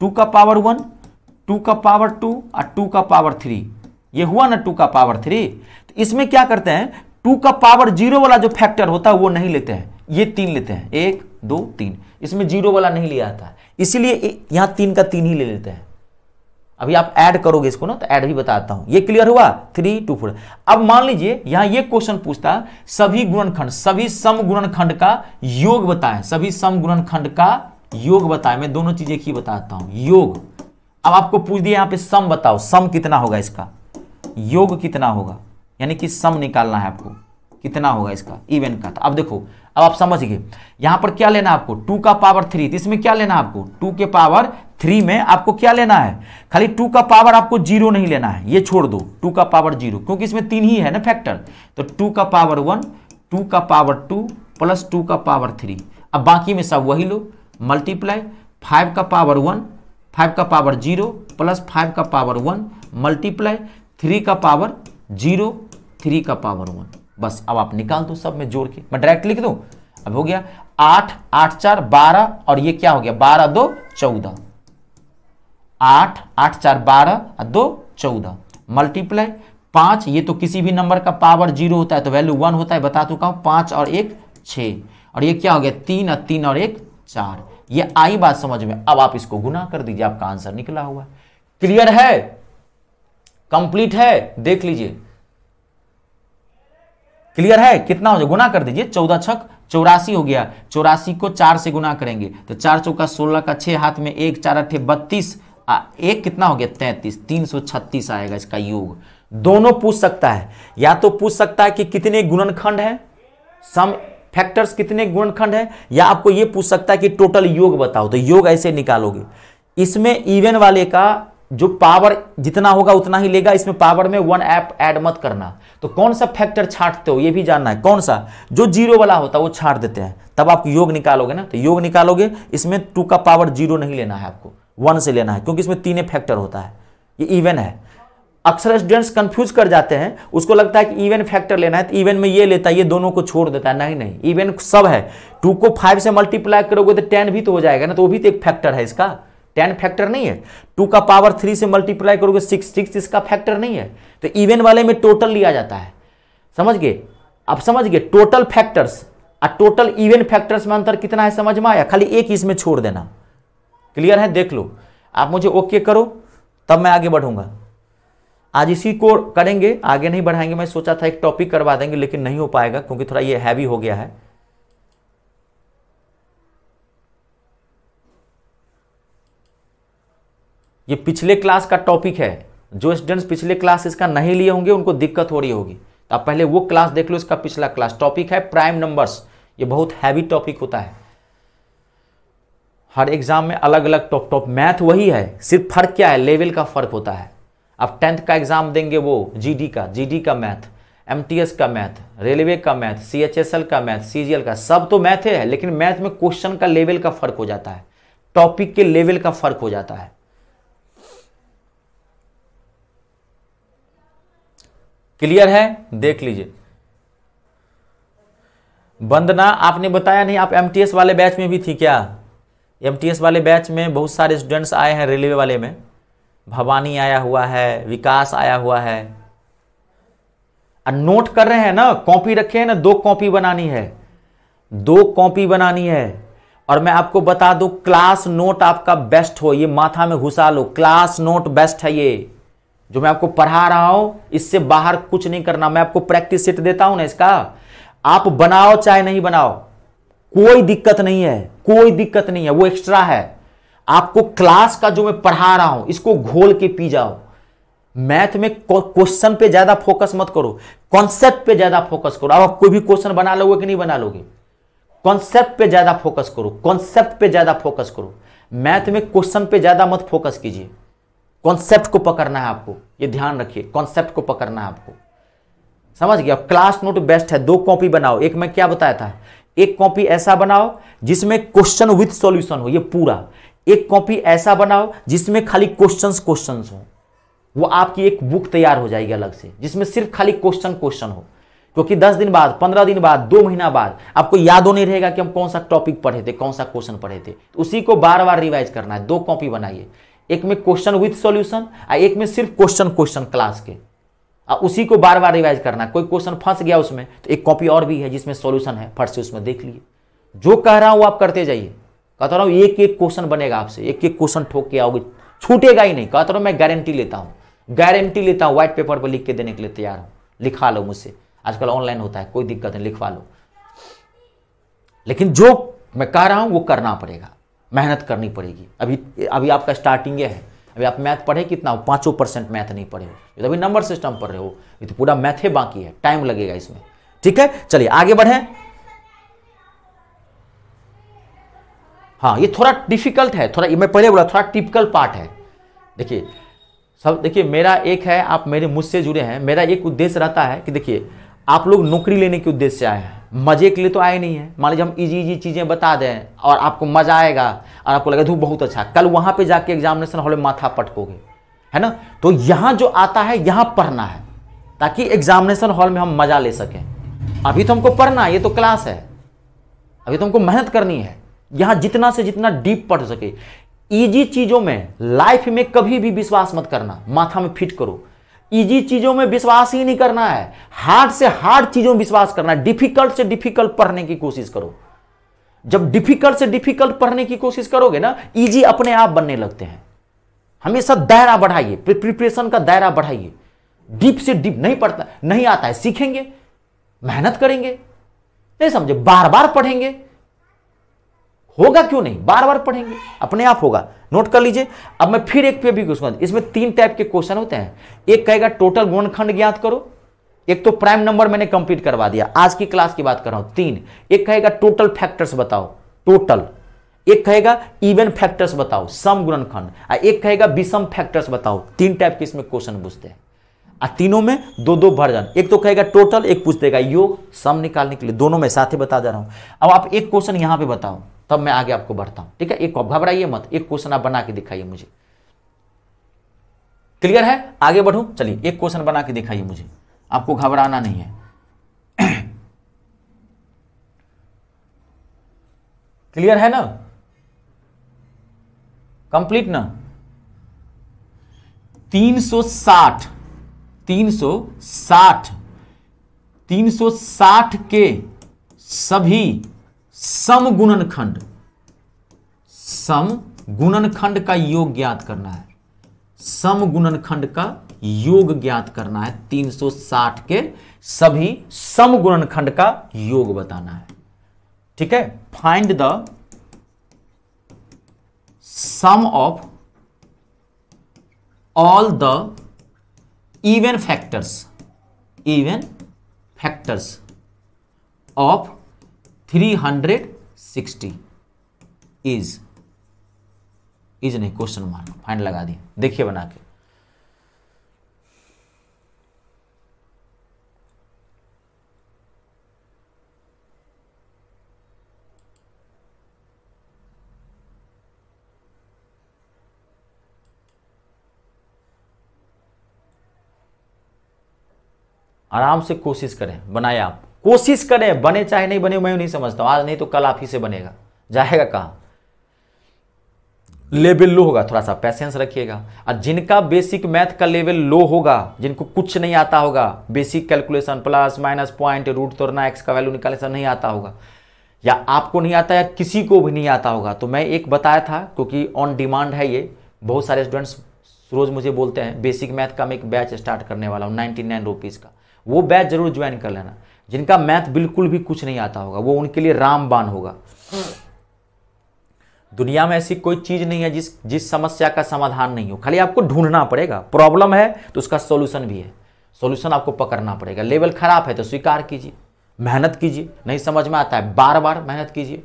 टू का पावर वन टू का पावर टू और टू का पावर थ्री ये हुआ ना टू का पावर थ्री तो इसमें क्या करते हैं टू का पावर जीरो वाला जो फैक्टर होता है वो नहीं लेते हैं ये तीन लेते हैं एक दो तीन इसमें जीरो वाला नहीं लिया जाता इसीलिए यहां तीन का तीन ही ले लेते हैं अभी आप ऐड करोगे इसको ना तो ऐड भी बताता हूं ये क्लियर हुआ थ्री टू फोर अब मान लीजिए यहां ये क्वेश्चन पूछता सभी गुणनखंड सभी सम गुणनखंड का योग बताएं सभी सम गुणनखंड का योग बताएं मैं दोनों चीजें की ही बताता हूं योग अब आपको पूछ दिया यहां पे सम बताओ सम कितना होगा इसका योग कितना होगा यानी कि सम निकालना है आपको कितना होगा इसका इवन का तो अब देखो अब आप समझ गए यहां पर क्या लेना है आपको टू का पावर थ्री तो इसमें क्या लेना है आपको टू के पावर थ्री में आपको क्या लेना है खाली टू का पावर आपको जीरो नहीं लेना है ये छोड़ दो टू का पावर जीरो क्योंकि इसमें तीन ही है ना फैक्टर तो टू का पावर वन टू का पावर टू प्लस टू का पावर थ्री अब बाकी में सब वही लो मल्टीप्लाई फाइव का पावर वन फाइव का पावर जीरो प्लस फाइव का पावर वन मल्टीप्लाई थ्री का पावर जीरो थ्री का पावर वन बस अब आप निकाल दो सब में जोड़ के मैं डायरेक्ट लिख दू अब हो गया आठ आठ चार बारह और ये क्या हो गया बारह दो चौदह आठ आठ चार बारह और दो चौदह मल्टीप्लाई पांच ये तो किसी भी नंबर का पावर जीरो होता है तो वैल्यू वन होता है बता चुका हूं पांच और एक छ और ये क्या हो गया तीन और तीन और एक चार ये आई बात समझ में अब आप इसको गुना कर दीजिए आपका आंसर निकला हुआ क्लियर है कंप्लीट है देख लीजिए क्लियर है कितना हो जाए गुना कर दीजिए चौदह छक चौरासी हो गया चौरासी को चार से गुना करेंगे तो चार चौका सोलह का छह हाथ में एक चार अठे बत्तीस एक कितना हो गया तैतीस तीन सौ छत्तीस आएगा इसका योग दोनों पूछ सकता है या तो पूछ सकता है कि कितने गुणनखंड है सम फैक्टर्स कितने गुणनखंड है या आपको यह पूछ सकता है कि टोटल योग बताओ तो योग ऐसे निकालोगे इसमें इवन वाले का जो पावर जितना होगा उतना ही लेगा इसमें पावर में वन ऐप ऐड मत करना तो कौन सा फैक्टर छांटते हो ये भी जानना है कौन सा जो जीरो वाला होता है वो छांट देते हैं तब आप योग निकालोगे ना तो योग निकालोगे इसमें टू का पावर जीरो नहीं लेना है आपको वन से लेना है क्योंकि इसमें तीन फैक्टर होता है ये इवन है अक्सर स्टूडेंट्स कंफ्यूज कर जाते हैं उसको लगता है कि इवन फैक्टर लेना है तो इवन में ये लेता है ये दोनों को छोड़ देता है नहीं नहीं इवन सब है टू को फाइव से मल्टीप्लाई करोगे तो टेन भी तो हो जाएगा ना तो वो भी तो एक फैक्टर है इसका टेन फैक्टर नहीं है टू का पावर थ्री से मल्टीप्लाई करोगे सिक्स सिक्स इसका फैक्टर नहीं है तो इवेन वाले में टोटल लिया जाता है समझ गए अब समझ गए टोटल फैक्टर्स और टोटल इवेन फैक्टर्स में अंतर कितना है समझ में आया खाली एक इसमें छोड़ देना क्लियर है देख लो आप मुझे ओके करो तब मैं आगे बढ़ूंगा आज इसी को करेंगे आगे नहीं बढ़ाएंगे मैं सोचा था एक टॉपिक करवा देंगे लेकिन नहीं हो पाएगा क्योंकि थोड़ा ये हैवी हो गया है ये पिछले क्लास का टॉपिक है जो स्टूडेंट्स पिछले क्लास इसका नहीं लिए होंगे उनको दिक्कत हो रही होगी तो आप पहले वो क्लास देख लो इसका पिछला क्लास टॉपिक है प्राइम नंबर्स ये बहुत हैवी टॉपिक होता है हर एग्जाम में अलग अलग टॉप टॉप मैथ वही है सिर्फ फर्क क्या है लेवल का फर्क होता है आप टेंथ का एग्जाम देंगे वो जी का जी का मैथ एम का मैथ रेलवे का मैथ सी का मैथ सीजीएल का सब तो मैथ है लेकिन मैथ में क्वेश्चन का लेवल का फर्क हो जाता है टॉपिक के लेवल का फर्क हो जाता है क्लियर है देख लीजिए वंदना आपने बताया नहीं आप एमटीएस वाले बैच में भी थी क्या एमटीएस वाले बैच में बहुत सारे स्टूडेंट्स आए हैं रेलवे वाले में भवानी आया हुआ है विकास आया हुआ है और नोट कर रहे हैं ना कॉपी रखे हैं ना दो कॉपी बनानी है दो कॉपी बनानी है और मैं आपको बता दूं क्लास नोट आपका बेस्ट हो ये माथा में घुसा लो क्लास नोट बेस्ट है ये जो मैं आपको पढ़ा रहा हूं इससे बाहर कुछ नहीं करना मैं आपको प्रैक्टिस सेट देता हूं ना इसका आप बनाओ चाहे नहीं बनाओ कोई दिक्कत नहीं है कोई दिक्कत नहीं है वो एक्स्ट्रा है आपको क्लास का जो मैं पढ़ा रहा हूं इसको घोल के पी जाओ मैथ में क्वेश्चन पे ज्यादा फोकस मत करो कॉन्सेप्ट पे ज्यादा फोकस करो आप कोई भी क्वेश्चन बना लोगे कि नहीं बना लोगे कॉन्सेप्ट पे ज्यादा फोकस करो कॉन्सेप्ट पे ज्यादा फोकस करो मैथ में क्वेश्चन पे ज्यादा मत फोकस कीजिए कॉन्सेप्ट को पकड़ना है आपको ये ध्यान रखिए कॉन्सेप्ट को पकड़ना है आपको समझ गया क्लास नोट बेस्ट है दो कॉपी बनाओ एक में क्या बताया था एक कॉपी ऐसा बनाओ जिसमें क्वेश्चन विथ सॉल्यूशन हो ये पूरा एक कॉपी ऐसा बनाओ जिसमें खाली क्वेश्चंस क्वेश्चंस हो वो आपकी एक बुक तैयार हो जाएगी अलग से जिसमें सिर्फ खाली क्वेश्चन क्वेश्चन हो क्योंकि दस दिन बाद पंद्रह दिन बाद दो महीना बाद आपको यादों नहीं रहेगा कि हम कौन सा टॉपिक पढ़े थे कौन सा क्वेश्चन पढ़े थे उसी को बार बार रिवाइज करना है दो कॉपी बनाइए एक में क्वेश्चन विथ सॉल्यूशन आ एक में सिर्फ क्वेश्चन क्वेश्चन क्लास के आ उसी को बार बार रिवाइज करना कोई क्वेश्चन फंस गया उसमें तो एक कॉपी और भी है जिसमें सॉल्यूशन है फर्स्ट से उसमें देख लिए जो कह रहा हूँ आप करते जाइए कहता रहा हूँ एक एक क्वेश्चन बनेगा आपसे एक एक क्वेश्चन ठोक के आओगे छूटेगा ही नहीं कहता रहा मैं गारंटी लेता हूँ गारंटी लेता हूँ व्हाइट पेपर पर लिख के देने के लिए तैयार हूँ लिखा लो मुझसे आजकल ऑनलाइन होता है कोई दिक्कत नहीं लिखवा लो लेकिन जो मैं कह रहा हूँ वो करना पड़ेगा मेहनत करनी पड़ेगी अभी अभी आपका स्टार्टिंग है अभी आप मैथ पढ़े कितना हो पाँचों परसेंट मैथ नहीं पढ़े हो तो अभी नंबर सिस्टम पढ़ रहे हो ये तो पूरा मैथ ही बाकी है टाइम लगेगा इसमें ठीक है चलिए आगे बढ़ें हाँ ये थोड़ा डिफिकल्ट है थोड़ा मैं पहले बोला थोड़ा टिपिकल पार्ट है देखिए सब देखिए मेरा एक है आप मेरे मुझसे जुड़े हैं मेरा एक उद्देश्य रहता है कि देखिए आप लोग नौकरी लेने के उद्देश्य से आए हैं मजे के लिए तो आए नहीं है मान लीजिए हम इजी इजी चीज़ें बता दें और आपको मज़ा आएगा और आपको लगेगा धूप बहुत अच्छा कल वहाँ पे जाके एग्जामिनेशन हॉल में माथा पटकोगे है ना तो यहाँ जो आता है यहाँ पढ़ना है ताकि एग्जामिनेशन हॉल में हम मज़ा ले सकें अभी तो हमको पढ़ना ये तो क्लास है अभी तो हमको मेहनत करनी है यहाँ जितना से जितना डीप पढ़ सके ईजी चीज़ों में लाइफ में कभी भी विश्वास मत करना माथा में फिट करो इजी चीजों में विश्वास ही नहीं करना है हार्ड से हार्ड चीजों में विश्वास करना है डिफिकल्ट से डिफिकल्ट पढ़ने की कोशिश करो जब डिफिकल्ट से डिफिकल्ट पढ़ने की कोशिश करोगे ना इजी अपने आप बनने लगते हैं हमेशा दायरा बढ़ाइए प्रिपरेशन का दायरा बढ़ाइए डीप से डीप नहीं पढ़ता नहीं आता है सीखेंगे मेहनत करेंगे नहीं समझे बार बार पढ़ेंगे होगा क्यों नहीं बार बार पढ़ेंगे अपने आप होगा नोट कर लीजिए अब मैं फिर एक पे भी क्वेश्चन इसमें तीन टाइप के क्वेश्चन होते हैं एक कहेगा टोटल गुणखंड ज्ञात करो एक तो प्राइम नंबर मैंने कंप्लीट करवा दिया आज की क्लास की बात कर रहा हूं तीन एक कहेगा टोटल फैक्टर्स बताओ टोटल एक कहेगा इवन फैक्टर्स बताओ सम गुणनखंड एक कहेगा विषम फैक्टर्स बताओ तीन टाइप के इसमें क्वेश्चन पूछते हैं आ तीनों में दो दो वर्जन एक तो कहेगा टोटल एक पूछ देगा योग सम निकालने के लिए दोनों में साथ ही बता जा रहा हूं अब आप एक क्वेश्चन यहां पे बताओ तब मैं आगे आपको बढ़ता हूं ठीक है एक घबराइए मत एक क्वेश्चन आप बना के दिखाइए मुझे क्लियर है आगे बढ़ू चलिए एक क्वेश्चन बना के दिखाइए मुझे आपको घबराना नहीं है क्लियर <clears throat> है ना कंप्लीट ना 360 360 360 के सभी समगुणन खंड सम गुणन खंड का योग ज्ञात करना है सम गुणन खंड का योग ज्ञात करना है 360 के सभी समगुणन खंड का योग बताना है ठीक है find the sum of all the even factors even factors of three hundred sixty is is नहीं क्वेश्चन मार्क फाइंड लगा दिए देखिए बना के आराम से कोशिश करें बनाए आप कोशिश करें बने चाहे नहीं बने मैं नहीं समझता आज नहीं तो कल आप ही से बनेगा जाएगा कहां लेवल लो होगा थोड़ा सा पैसेंस रखिएगा और जिनका बेसिक मैथ का लेवल लो होगा जिनको कुछ नहीं आता होगा basic calculation plus minus point root तोड़ना एक्स का वैल्यू निकालना नहीं आता होगा या आपको नहीं आता या किसी को भी नहीं आता होगा तो मैं एक बताया था क्योंकि ऑन डिमांड है ये बहुत सारे स्टूडेंट्स रोज़ मुझे बोलते हैं बेसिक मैथ का मैं एक बैच स्टार्ट करने वाला हूँ नाइन्टी नाइन रुपीज़ का वो बैच जरूर ज्वाइन कर लेना जिनका मैथ बिल्कुल भी कुछ नहीं आता होगा वो उनके लिए रामबान होगा दुनिया में ऐसी कोई चीज़ नहीं है जिस जिस समस्या का समाधान नहीं हो खाली आपको ढूंढना पड़ेगा प्रॉब्लम है तो उसका सोल्यूशन भी है सोल्यूशन आपको पकड़ना पड़ेगा लेवल ख़राब है तो स्वीकार कीजिए मेहनत कीजिए नहीं समझ में आता है बार बार मेहनत कीजिए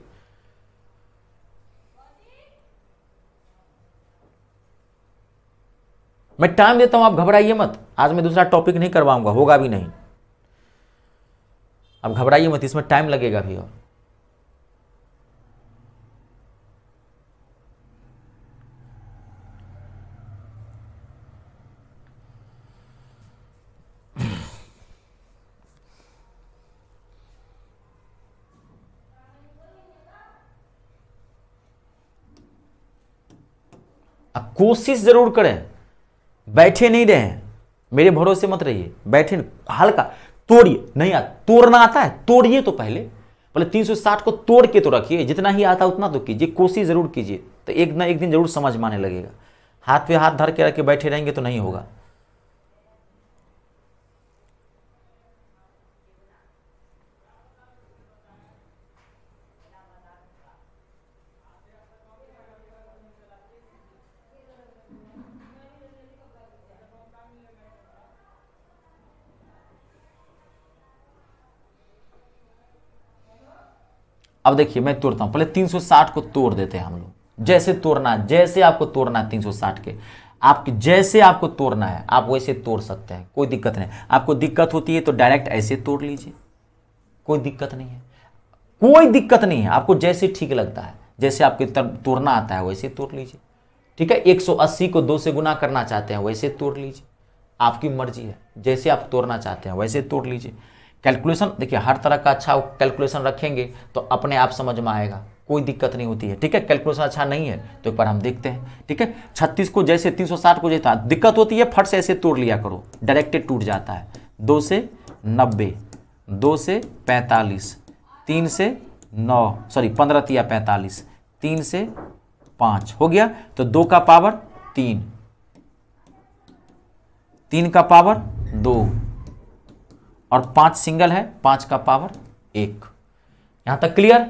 मैं टाइम देता हूं आप घबराइए मत आज मैं दूसरा टॉपिक नहीं करवाऊंगा होगा भी नहीं अब घबराइए मत इसमें टाइम लगेगा भी और कोशिश जरूर करें बैठे नहीं रहें मेरे भरोसे मत रहिए बैठे हल्का तोड़िए नहीं आता तोड़ना आता है तोड़िए तो पहले पहले 360 को तोड़ के तो रखिए जितना ही आता उतना तो कीजिए कोशिश जरूर कीजिए तो एक ना एक दिन जरूर समझ में आने लगेगा हाथ पे हाथ धर के रख के बैठे रहेंगे तो नहीं होगा अब देखिए मैं तोड़ता हूँ पहले 360 को तोड़ देते हैं हम लोग जैसे तोड़ना जैसे आपको तोड़ना है 360 के आप जैसे आपको तोड़ना है आप वैसे तोड़ सकते हैं कोई दिक्कत नहीं आपको दिक्कत होती है तो डायरेक्ट ऐसे तोड़ लीजिए कोई दिक्कत नहीं है कोई दिक्कत नहीं है आपको जैसे ठीक लगता है जैसे आपके तोड़ना आता है वैसे तोड़ लीजिए ठीक है 180 को दो से गुना करना चाहते हैं वैसे तोड़ लीजिए आपकी मर्जी है जैसे आप तोड़ना चाहते हैं वैसे तोड़ लीजिए कैलकुलेशन देखिए हर तरह का अच्छा कैलकुलेशन रखेंगे तो अपने आप समझ में आएगा कोई दिक्कत नहीं होती है ठीक है कैलकुलेशन अच्छा नहीं है तो एक बार हम देखते हैं ठीक है छत्तीस को जैसे तीन सौ साठ को जैसे दिक्कत होती है फट से ऐसे तोड़ लिया करो डायरेक्टे टूट जाता है दो से नब्बे दो से पैंतालीस तीन से नौ सॉरी पंद्रह तिया पैंतालीस तीन से पाँच हो गया तो दो का पावर तीन तीन का पावर दो और पांच सिंगल है पांच का पावर एक यहां तक क्लियर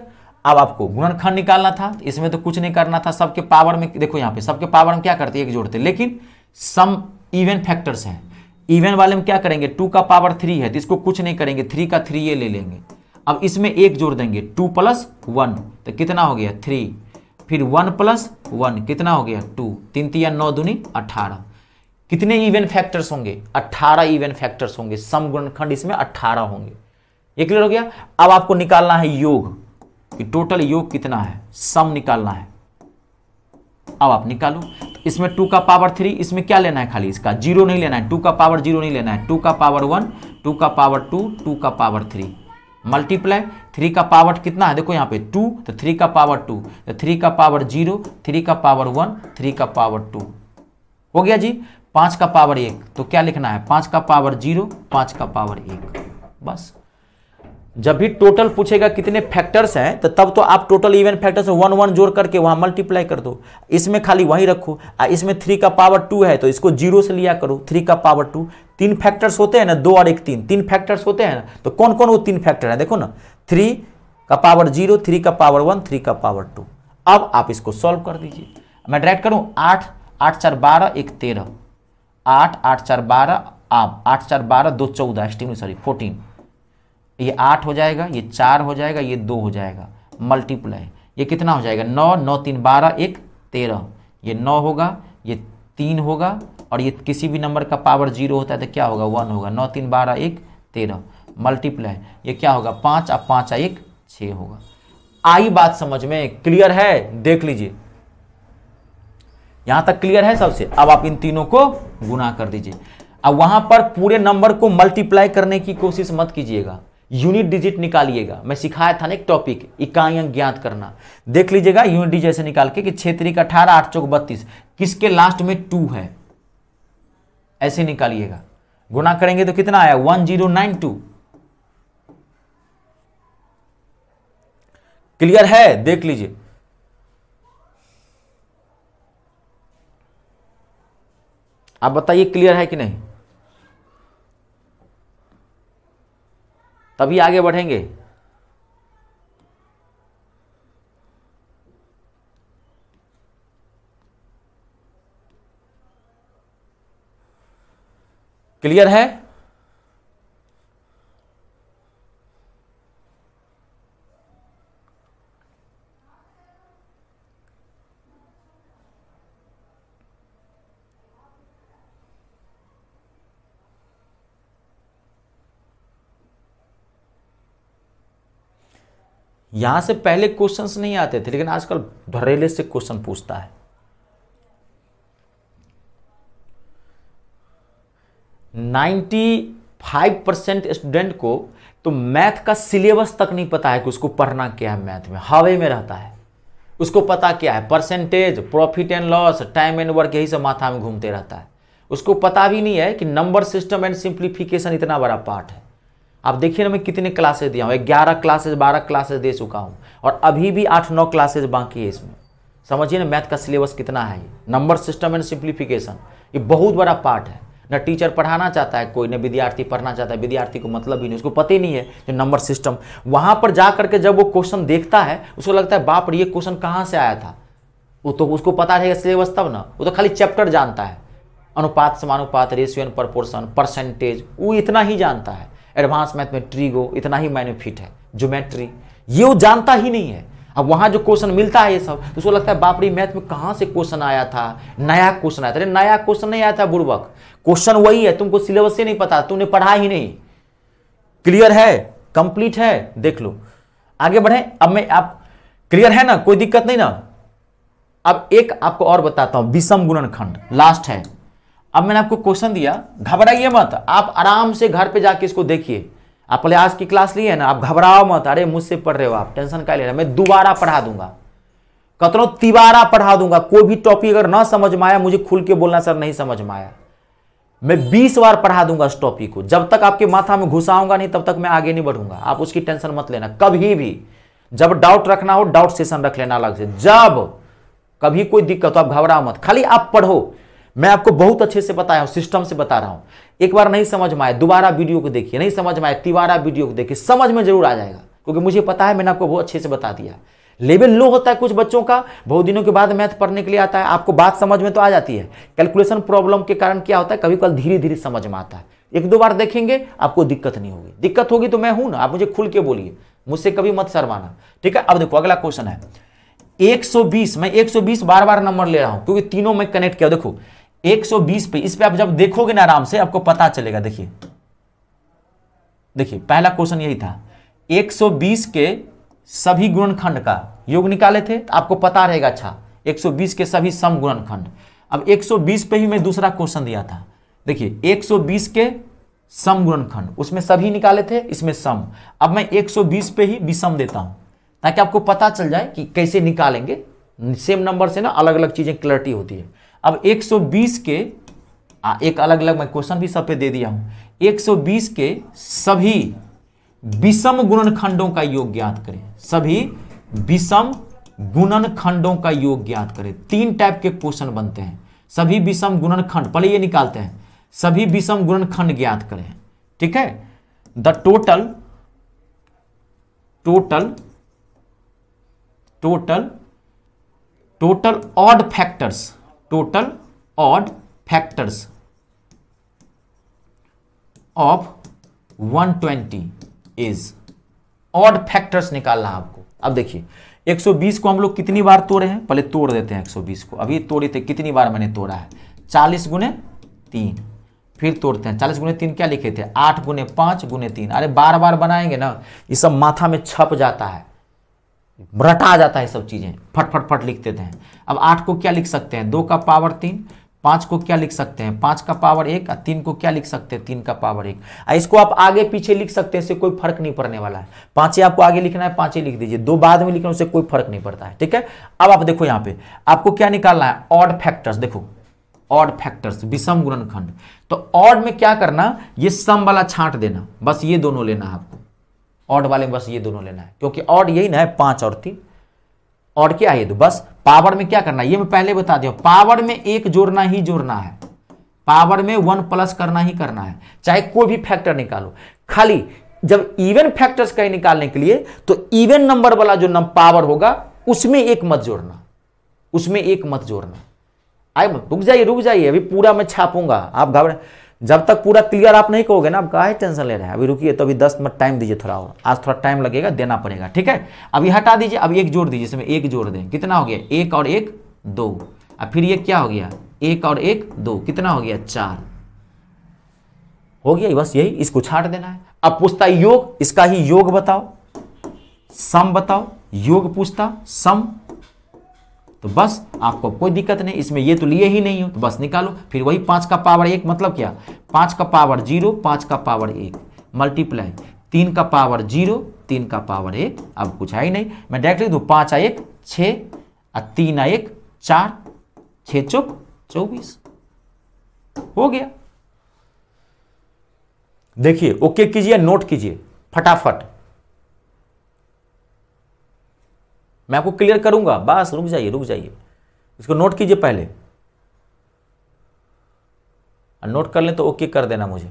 अब आपको गुणनखंड निकालना था तो इसमें तो कुछ नहीं करना था सबके पावर में देखो यहां पे सबके पावर में क्या करते एक जोड़ते लेकिन सम इवन फैक्टर्स हैं इवन वाले में क्या करेंगे टू का पावर थ्री है तो इसको कुछ नहीं करेंगे थ्री का थ्री ये ले लेंगे अब इसमें एक जोड़ देंगे टू प्लस वन तो कितना हो गया थ्री फिर वन प्लस वन कितना हो गया टू तीन तीन नौ दूनी अठारह कितने इवेंट फैक्टर्स होंगे 18 इवेंट फैक्टर्स होंगे सम गुणनखंड इसमें 18 होंगे ये क्लियर हो गया अब आपको निकालना है योग कि टोटल योग कितना है सम निकालना है अब आप निकालो तो इसमें टू का पावर थ्री इसमें क्या लेना है खाली इसका जीरो नहीं लेना है टू का पावर जीरो नहीं लेना है टू का पावर वन टू का पावर टू टू का पावर थ्री मल्टीप्लाई थ्री का पावर कितना है देखो यहाँ पे टू तो थ्री का पावर टू तो थ्री का पावर जीरो थ्री का पावर वन थ्री का पावर टू हो गया जी पाँच का पावर एक तो क्या लिखना है पांच का पावर जीरो पाँच का पावर एक बस जब भी टोटल पूछेगा कितने फैक्टर्स हैं तो तब तो आप total even factors one one जोड़ करके वहाँ मल्टीप्लाई कर दो इसमें खाली वहीं रखो आ इसमें थ्री का पावर टू है तो इसको जीरो से लिया करो थ्री का पावर टू तीन फैक्टर्स होते हैं ना दो और एक तीन तीन फैक्टर्स होते हैं ना तो कौन कौन वो तीन फैक्टर हैं देखो ना थ्री का पावर जीरो थ्री का पावर वन थ्री का पावर टू अब आप इसको सॉल्व कर दीजिए मैं डायरेक्ट करूँ आठ आठ चार बारह एक तेरह आठ आठ चार बारह आप आठ चार बारह दो चौदह एक्सटी सॉरी फोर्टीन ये आठ हो जाएगा ये चार हो जाएगा ये दो हो जाएगा मल्टीप्लाई ये कितना हो जाएगा नौ नौ तीन बारह एक तेरह ये नौ होगा ये तीन होगा और ये किसी भी नंबर का पावर जीरो होता है तो क्या होगा वन होगा नौ तीन बारह एक तेरह मल्टीप्लाई ये क्या होगा पाँच और पाँच आ एक छः होगा आई बात समझ में क्लियर है देख लीजिए यहां तक क्लियर है सबसे अब आप इन तीनों को गुना कर दीजिए अब वहां पर पूरे नंबर को मल्टीप्लाई करने की कोशिश मत कीजिएगा यूनिट डिजिट निकालिएगा मैं सिखाया था ना एक टॉपिक इकाइयां ज्ञात करना देख लीजिएगा यूनिट डिजिट ऐसे निकाल के कि क्षेत्रीय अठारह आठ चौक बत्तीस किसके लास्ट में टू है ऐसे निकालिएगा गुना करेंगे तो कितना आया one zero nine two clear है देख लीजिए आप बताइए क्लियर है कि नहीं तभी आगे बढ़ेंगे क्लियर है यहां से पहले क्वेश्चंस नहीं आते थे लेकिन आजकल धरेले से क्वेश्चन पूछता है नाइन्टी फाइव परसेंट स्टूडेंट को तो मैथ का सिलेबस तक नहीं पता है कि उसको पढ़ना क्या है मैथ में हवे में रहता है उसको पता क्या है percentage profit and loss time and work यही सब माथा में घूमते रहता है उसको पता भी नहीं है कि नंबर सिस्टम एंड सिंप्लीफिकेशन इतना बड़ा पार्ट है आप देखिए ना मैं कितने क्लासेस दिया हूँ ग्यारह क्लासेस बारह क्लासेस दे चुका हूँ और अभी भी आठ नौ क्लासेज बाकी है इसमें समझिए ना मैथ का सिलेबस कितना है नंबर सिस्टम एंड सिंप्लीफिकेशन ये बहुत बड़ा पार्ट है ना टीचर पढ़ाना चाहता है कोई ना विद्यार्थी पढ़ना चाहता है विद्यार्थी को मतलब ही नहीं उसको पता ही नहीं है जो नंबर सिस्टम वहाँ पर जा करके जब वो क्वेश्चन देखता है उसको लगता है बाप ये क्वेश्चन कहाँ से आया था वो तो उसको पता रहेगा सिलेबस तब ना वो तो खाली चैप्टर जानता है अनुपात समानुपात रेशियो एंड परसेंटेज वो इतना ही जानता है एडवांस मैथ में ट्रीगो इतना ही मायने फिट है ज्योमेट्री ये वो जानता ही नहीं है अब वहाँ जो क्वेश्चन मिलता है ये सब तो उसको लगता है बापरी मैथ में कहाँ से क्वेश्चन आया था नया क्वेश्चन आया था अरे नया क्वेश्चन नहीं आया था बुर्वक क्वेश्चन वही है तुमको सिलेबस से नहीं पता तुमने पढ़ा ही नहीं क्लियर है कंप्लीट है देख लो आगे बढ़े अब मैं आप क्लियर है ना कोई दिक्कत नहीं ना अब एक आपको और बताता हूं विषम गुणनखंड लास्ट है अब मैंने आपको क्वेश्चन दिया घबराइए मत आप आराम से घर पे जाके इसको देखिए आप पहले आज की क्लास ली है ना आप घबराओ मत अरे मुझसे पढ़ रहे हो आप टेंशन का ले रहे मैं दोबारा पढ़ा दूंगा कतरो तिबारा पढ़ा दूंगा कोई भी टॉपिक अगर ना समझ में आया मुझे खुल के बोलना सर नहीं समझ में आया मैं बीस बार पढ़ा दूंगा इस टॉपिक को जब तक आपके माथा में घुसाऊंगा नहीं तब तक मैं आगे नहीं बढ़ूंगा आप उसकी टेंशन मत लेना कभी भी जब डाउट रखना हो डाउट सेशन रख लेना अलग से जब कभी कोई दिक्कत हो आप घबराओ मत खाली आप पढ़ो मैं आपको बहुत अच्छे से बताया हूँ सिस्टम से बता रहा हूं एक बार नहीं समझ में आए दोबारा वीडियो को देखिए नहीं समझ में आए तिबारा वीडियो को देखिए समझ में जरूर आ जाएगा क्योंकि मुझे पता है मैंने आपको बहुत अच्छे से बता दिया लेवल लो होता है कुछ बच्चों का बहुत दिनों के बाद मैथ पढ़ने के लिए आता है आपको बात समझ में तो आ जाती है कैलकुलेशन प्रॉब्लम के कारण क्या होता है कभी कल धीरे धीरे समझ में आता है एक दो बार देखेंगे आपको दिक्कत नहीं होगी दिक्कत होगी तो मैं हूं ना आप मुझे खुल के बोलिए मुझसे कभी मत शर्माना ठीक है अब देखो अगला क्वेश्चन है 120 मैं 120 बार बार नंबर ले रहा हूं क्योंकि तीनों में कनेक्ट किया देखो 120 पे इस पे आप जब देखोगे ना आराम से आपको पता चलेगा देखिए देखिए पहला क्वेश्चन यही था 120 के सभी गुणनखंड का योग निकाले थे तो आपको पता रहेगा अच्छा 120 के सभी सम गुणनखंड अब 120 पे ही मैं दूसरा क्वेश्चन दिया था देखिए 120 के सम गुणनखंड उसमें सभी निकाले थे इसमें सम अब मैं 120 पे ही विषम देता हूं ताकि आपको पता चल जाए कि कैसे निकालेंगे सेम नंबर से ना अलग अलग चीजें क्लैरिटी होती है अब 120 के आ, एक अलग अलग मैं क्वेश्चन भी सब पे दे दिया हूं 120 के सभी विषम गुणनखंडों का योग ज्ञात करें सभी विषम गुणनखंडों का योग ज्ञात करें तीन टाइप के क्वेश्चन बनते हैं सभी विषम गुणनखंड पहले ये निकालते हैं सभी विषम गुणनखंड ज्ञात करें ठीक है the total total total total odd factors total odd factors of 120 is odd factors निकालना आपको अब देखिए 120 को हम लोग कितनी बार तोड़े हैं पहले तोड़ देते हैं 120 को अभी तोड़े थे कितनी बार मैंने तोड़ा है 40 गुने तीन फिर तोड़ते हैं 40 गुने तीन क्या लिखे थे 8 गुने पांच गुने तीन अरे बार बार बनाएंगे ना ये सब माथा में छप जाता है रटा जाता है सब चीज़ें फट फट फट लिख देते हैं अब आठ को क्या लिख सकते हैं दो का पावर तीन पाँच को क्या लिख सकते हैं पाँच का पावर एक तीन को क्या लिख सकते हैं तीन का पावर एक इसको आप आगे पीछे लिख सकते हैं इससे कोई फर्क नहीं पड़ने वाला है पाँच ही आपको आगे लिखना है पाँच ही लिख दीजिए दो बाद में लिखना उससे कोई फर्क नहीं पड़ता है ठीक है अब आप देखो यहाँ पे आपको क्या निकालना है ऑड फैक्टर्स देखो ऑड फैक्टर्स विषम गुणनखंड तो ऑड में क्या करना ये सम वाला छाट देना बस ये दोनों लेना है आपको ऑड वाले में बस ये दोनों लेना है क्योंकि ऑड यही ना है पांच और तीन ऑड क्या है बस पावर में क्या करना है ये मैं पहले बता दिया पावर में एक जोड़ना ही जोड़ना है पावर में वन प्लस करना ही करना है चाहे कोई भी फैक्टर निकालो खाली जब इवन फैक्टर्स कहीं निकालने के लिए तो इवन नंबर वाला जो नंबर पावर होगा उसमें एक मत जोड़ना उसमें एक मत जोड़ना आए रुक जाइए रुक जाइए अभी पूरा मैं छापूंगा आप घबरा जब तक पूरा क्लियर आप नहीं कहोगे ना आप काहे टेंशन ले रहे हैं अभी रुकिए तो अभी दस मिनट टाइम दीजिए थोड़ा और आज थोड़ा टाइम लगेगा देना पड़ेगा ठीक है अभी हटा दीजिए अब एक जोड़ दीजिए इसमें एक जोड़ दें कितना हो गया एक और एक दो अब फिर ये क्या हो गया एक और एक दो कितना हो गया चार हो गया बस यही इसको छाट देना है अब पूछता योग इसका ही योग बताओ सम बताओ योग पूछता सम तो बस आपको कोई दिक्कत नहीं इसमें ये तो लिए ही नहीं हो तो बस निकालो फिर वही पाँच का पावर एक मतलब क्या पाँच का पावर जीरो पाँच का पावर एक मल्टीप्लाई तीन का पावर जीरो तीन का पावर एक अब कुछ है ही नहीं मैं डायरेक्ट लिख दूँ पाँच आ एक छः और तीन आ एक चार छः चौक चौबीस हो गया देखिए ओके कीजिए नोट कीजिए फटाफट मैं आपको क्लियर करूंगा बस रुक जाइए रुक जाइए इसको नोट कीजिए पहले नोट कर लें तो ओके कर देना मुझे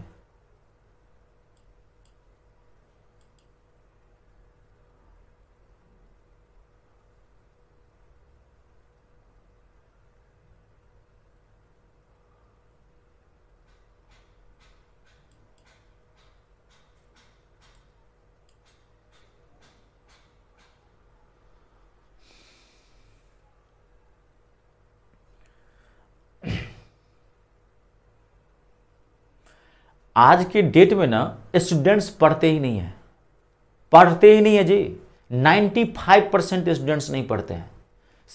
आज के डेट में ना स्टूडेंट्स पढ़ते ही नहीं हैं पढ़ते ही नहीं है जी 95 परसेंट स्टूडेंट्स नहीं पढ़ते हैं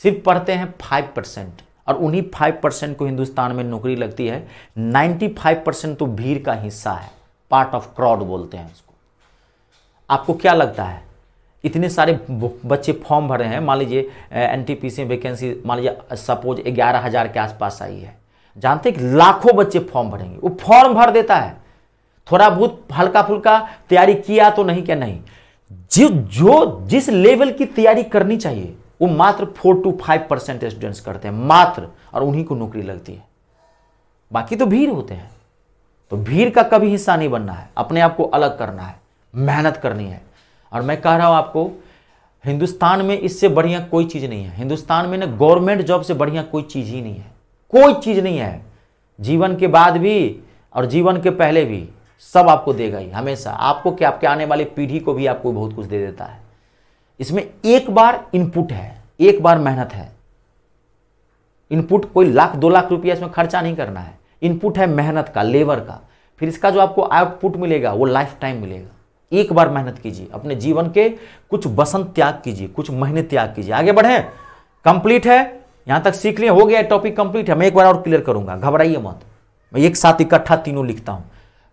सिर्फ पढ़ते हैं 5 परसेंट और उन्हीं 5 परसेंट को हिंदुस्तान में नौकरी लगती है 95 परसेंट तो भीड़ का हिस्सा है पार्ट ऑफ क्राउड बोलते हैं उसको आपको क्या लगता है इतने सारे बच्चे फॉर्म भरे हैं मान लीजिए N T P C vacancy मान लीजिए सपोज ग्यारह हज़ार के आसपास आई है जानते हैं कि लाखों बच्चे फॉर्म भरेंगे वो फॉर्म भर देता है थोड़ा बहुत हल्का फुल्का तैयारी किया तो नहीं क्या नहीं जो जो जिस लेवल की तैयारी करनी चाहिए वो मात्र four two five percent students करते हैं मात्र और उन्हीं को नौकरी लगती है बाकी तो भीड़ होते हैं तो भीड़ का कभी हिस्सा नहीं बनना है अपने आप को अलग करना है मेहनत करनी है और मैं कह रहा हूं आपको हिंदुस्तान में इससे बढ़िया कोई चीज़ नहीं है हिंदुस्तान में ना गवर्नमेंट जॉब से बढ़िया कोई चीज़ ही नहीं है कोई चीज़ नहीं है जीवन के बाद भी और जीवन के पहले भी सब आपको देगा ही हमेशा आपको क्या आपके आने वाली पीढ़ी को भी आपको बहुत कुछ दे देता है इसमें एक बार इनपुट है एक बार मेहनत है इनपुट कोई लाख दो लाख रुपया इसमें खर्चा नहीं करना है इनपुट है मेहनत का लेबर का फिर इसका जो आपको आउटपुट मिलेगा वो लाइफ टाइम मिलेगा एक बार मेहनत कीजिए अपने जीवन के कुछ बसंत त्याग कीजिए कुछ महीने त्याग कीजिए आगे बढ़े कंप्लीट है यहां तक सीख लिए हो गया टॉपिक कंप्लीट है मैं एक बार और क्लियर करूंगा घबराइए मत मैं एक साथ इकट्ठा तीनों लिखता हूं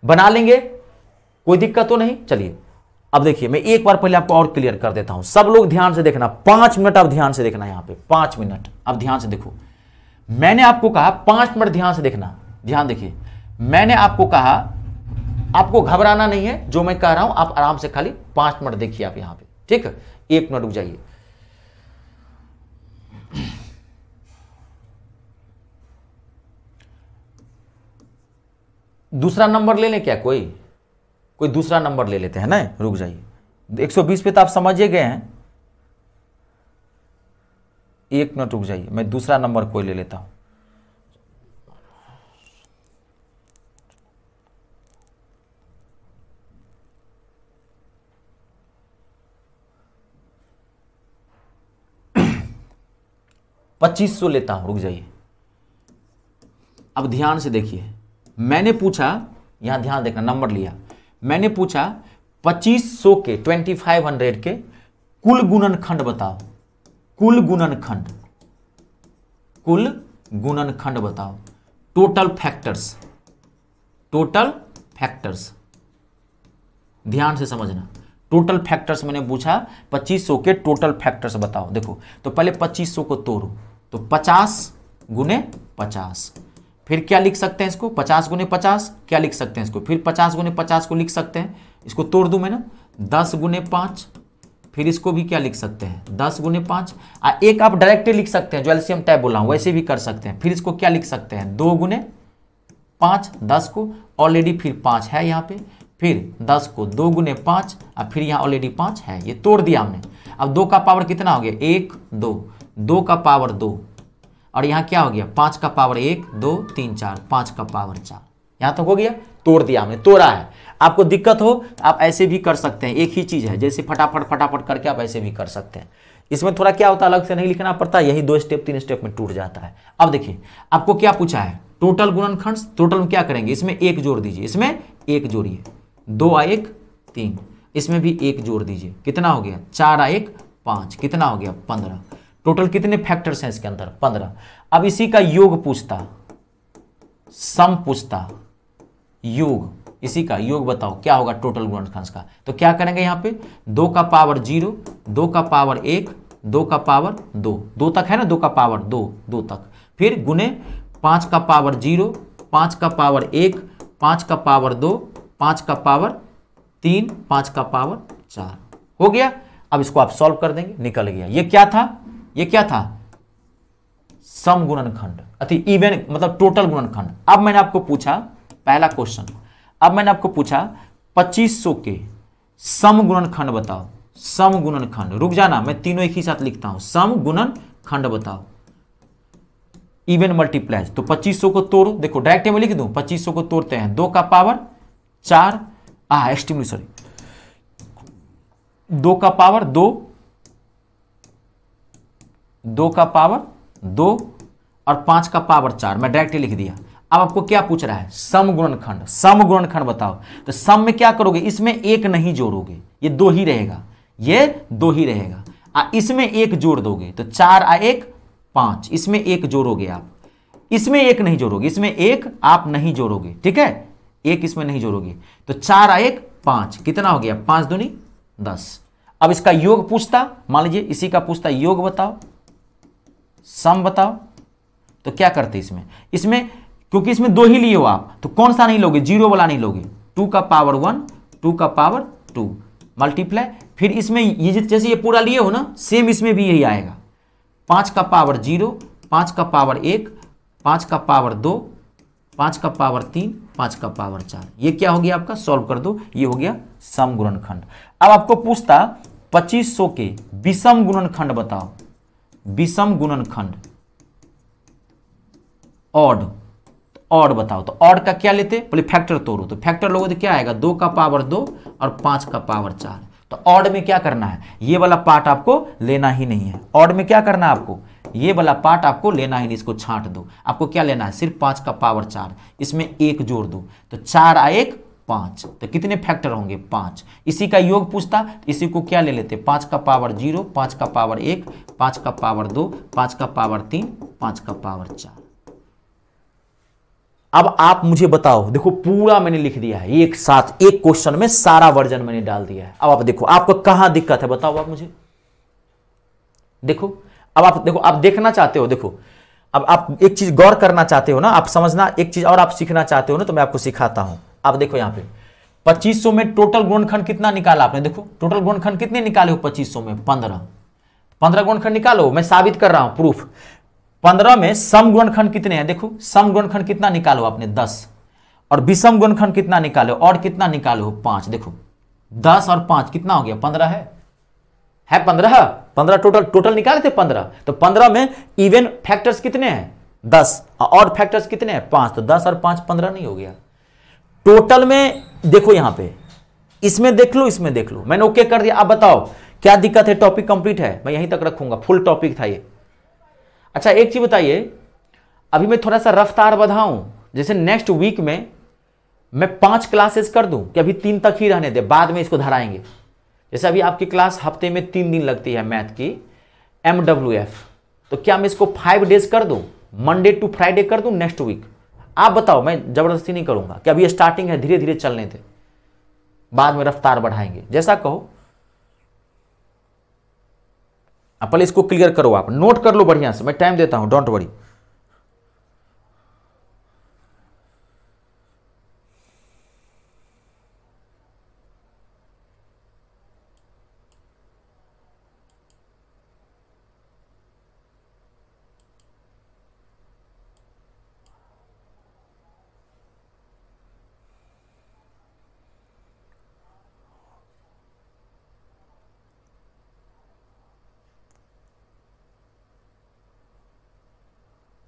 बना लेंगे कोई दिक्कत तो नहीं चलिए अब देखिए मैं एक बार पहले आपको और क्लियर कर देता हूं सब लोग ध्यान से देखना पांच मिनट अब ध्यान से देखना यहां पे पांच मिनट अब ध्यान से देखो मैंने आपको कहा पांच मिनट ध्यान से देखना ध्यान देखिए मैंने आपको कहा आपको घबराना नहीं है जो मैं कह रहा हूं आप आराम से खाली पांच मिनट देखिए आप यहां पे ठीक है एक मिनट रुक जाइए दूसरा नंबर ले लें क्या कोई कोई दूसरा नंबर ले लेते हैं ना रुक जाइए 120 पे तो आप समझिए गए हैं एक मिनट रुक जाइए मैं दूसरा नंबर कोई ले लेता हूं पच्चीस सौ लेता हूं रुक जाइए अब ध्यान से देखिए मैंने पूछा यहां ध्यान देखना नंबर लिया मैंने पूछा 2500 के 2500 के कुल गुणनखंड बताओ कुल गुणनखंड कुल गुणनखंड बताओ टोटल फैक्टर्स टोटल फैक्टर्स ध्यान से समझना टोटल फैक्टर्स मैंने पूछा 2500 के टोटल फैक्टर्स बताओ देखो तो पहले 2500 को तोड़ो तो 50 गुने पचास फिर क्या लिख सकते हैं इसको पचास गुने पचास क्या लिख सकते हैं इसको फिर पचास गुने पचास को लिख सकते हैं इसको तोड़ दूँ मैं ना दस गुने पाँच फिर इसको भी क्या लिख सकते हैं दस गुने पाँच आ एक आप डायरेक्ट लिख सकते हैं जो एल्सियम टाइप बोला हूं वैसे भी कर सकते हैं फिर इसको क्या लिख सकते हैं दो गुने पाँच दस को ऑलरेडी फिर पाँच है यहाँ पे फिर दस को दो गुने पाँच और फिर यहाँ ऑलरेडी पाँच है ये तोड़ दिया हमने अब दो का पावर कितना हो गया एक दो दो का पावर दो और यहाँ क्या हो गया पाँच का पावर एक दो तीन चार पाँच का पावर चार यहाँ तक तो हो गया तोड़ दिया हमने तोड़ा है आपको दिक्कत हो आप ऐसे भी कर सकते हैं एक ही चीज़ है जैसे फटाफट फटाफट करके आप ऐसे भी कर सकते हैं इसमें थोड़ा क्या होता है अलग से नहीं लिखना पड़ता यही दो स्टेप तीन स्टेप में टूट जाता है अब देखिए आपको क्या पूछा है टोटल गुणनखंड टोटल में क्या करेंगे इसमें एक जोड़ दीजिए इसमें एक जोड़िए दो आ एक तीन इसमें भी एक जोड़ दीजिए कितना हो गया चार आ एक पाँच कितना हो गया पंद्रह टोटल कितने फैक्टर्स हैं इसके अंदर पंद्रह अब इसी का योग पूछता सम पूछता योग इसी का योग बताओ क्या होगा टोटल गुणनखंड का तो क्या करेंगे यहां पे दो का पावर जीरो दो का पावर एक दो का पावर दो दो तक है ना दो का पावर दो दो तक फिर गुने पांच का पावर जीरो पांच का पावर एक पांच का पावर दो पांच का पावर तीन पांच का पावर चार हो गया अब इसको आप सॉल्व कर देंगे निकल गया ये क्या था ये क्या था सम गुणनखंड अति इवन मतलब टोटल गुणनखंड अब मैंने आपको पूछा पहला क्वेश्चन अब मैंने आपको पूछा 2500 के सम गुणनखंड बताओ सम गुणनखंड रुक जाना मैं तीनों एक ही साथ लिखता हूं सम गुणन खंड बताओ इवन मल्टीप्लाइज तो 2500 को तोड़ो देखो डायरेक्ट में लिख पच्चीस 2500 को तोड़ते हैं दो का पावर चार आ एस्टिमेट सॉरी दो का पावर दो दो का पावर दो और पांच का पावर चार मैं डायरेक्ट लिख दिया अब आपको क्या पूछ रहा है सम गुणनखंड सम गुणनखंड बताओ तो सम में क्या करोगे इसमें एक नहीं जोड़ोगे ये दो ही रहेगा ये दो ही रहेगा आ इसमें एक जोड़ दोगे तो चार आ एक पांच इसमें एक जोड़ोगे आप इसमें एक नहीं जोड़ोगे इसमें एक आप नहीं जोड़ोगे ठीक है एक इसमें नहीं जोड़ोगे तो चार आ एक पांच कितना हो गया पांच दूनी दस अब इसका योग पूछता मान लीजिए इसी का पूछता योग बताओ सम बताओ तो क्या करते इसमें इसमें क्योंकि इसमें दो ही लिए हो आप तो कौन सा नहीं लोगे जीरो वाला नहीं लोगे टू का पावर वन टू का पावर टू मल्टीप्लाई फिर इसमें ये जैसे ये पूरा लिए हो ना सेम इसमें भी यही आएगा पांच का पावर जीरो पांच का पावर एक पांच का पावर दो पांच का पावर तीन पांच का पावर चार ये क्या हो गया आपका सॉल्व कर दो ये हो गया सम गुणनखंड अब आपको पूछता पच्चीस सौ के विषम गुणनखंड बताओ विषम गुणनखंड ऑड ऑड बताओ तो ऑड का क्या लेते पहले फैक्टर तोड़ो तो फैक्टर लोगों तो क्या आएगा दो का पावर दो और पांच का पावर चार तो ऑड में क्या करना है ये वाला पार्ट आपको लेना ही नहीं है ऑड में क्या करना है आपको ये वाला पार्ट आपको लेना ही नहीं इसको छांट दो आपको क्या लेना है सिर्फ पांच का पावर चार इसमें एक जोड़ दो तो चार आ एक पांच तो कितने फैक्टर होंगे पांच इसी का योग पूछता तो इसी को क्या ले लेते पांच का पावर जीरो पांच का पावर एक पांच का पावर दो पांच का पावर तीन पांच का पावर चार अब आप मुझे बताओ देखो पूरा मैंने लिख दिया है एक साथ एक क्वेश्चन में सारा वर्जन मैंने डाल दिया है अब आप देखो आपको कहां दिक्कत है बताओ आप मुझे देखो अब आप देखो आप देखना चाहते हो देखो अब आप एक चीज गौर करना चाहते हो ना आप समझना एक चीज और आप सीखना चाहते हो ना तो मैं आपको सिखाता हूं आप देखो यहाँ पे 2500 में टोटल गुणखंड कितना निकाला आपने देखो टोटल गुणखंड कितने निकाले हो 2500 में 15 15 गुणखंड निकालो मैं साबित कर रहा हूं प्रूफ 15 में सम गुणखंड कितने हैं देखो सम गुणखंड कितना निकालो आपने 10 और विषम गुणखंड कितना निकालो और कितना निकालो पांच देखो दस और पांच कितना हो गया पंद्रह है है पंद्रह पंद्रह टोटल टोटल निकाले थे पंद्रह तो पंद्रह में इवेन फैक्टर्स कितने हैं दस और फैक्टर्स कितने हैं पांच तो दस और पांच पंद्रह नहीं हो गया टोटल में देखो यहां पे इसमें देख लो इसमें देख लो मैंने ओके कर दिया आप बताओ क्या दिक्कत है टॉपिक कंप्लीट है मैं यहीं तक रखूंगा फुल टॉपिक था ये अच्छा एक चीज बताइए अभी मैं थोड़ा सा रफ्तार बढ़ाऊं जैसे नेक्स्ट वीक में मैं पांच क्लासेस कर दूं कि अभी तीन तक ही रहने दे बाद में इसको धराएंगे जैसे अभी आपकी क्लास हफ्ते में तीन दिन लगती है मैथ की एम एफ तो क्या मैं इसको फाइव डेज कर दूं मंडे टू फ्राइडे कर दूं नेक्स्ट वीक आप बताओ मैं ज़बरदस्ती नहीं करूंगा कि अभी स्टार्टिंग है धीरे धीरे चलने थे बाद में रफ्तार बढ़ाएंगे जैसा कहो अब पहले इसको क्लियर करो आप नोट कर लो बढ़िया से मैं टाइम देता हूं डोंट वरी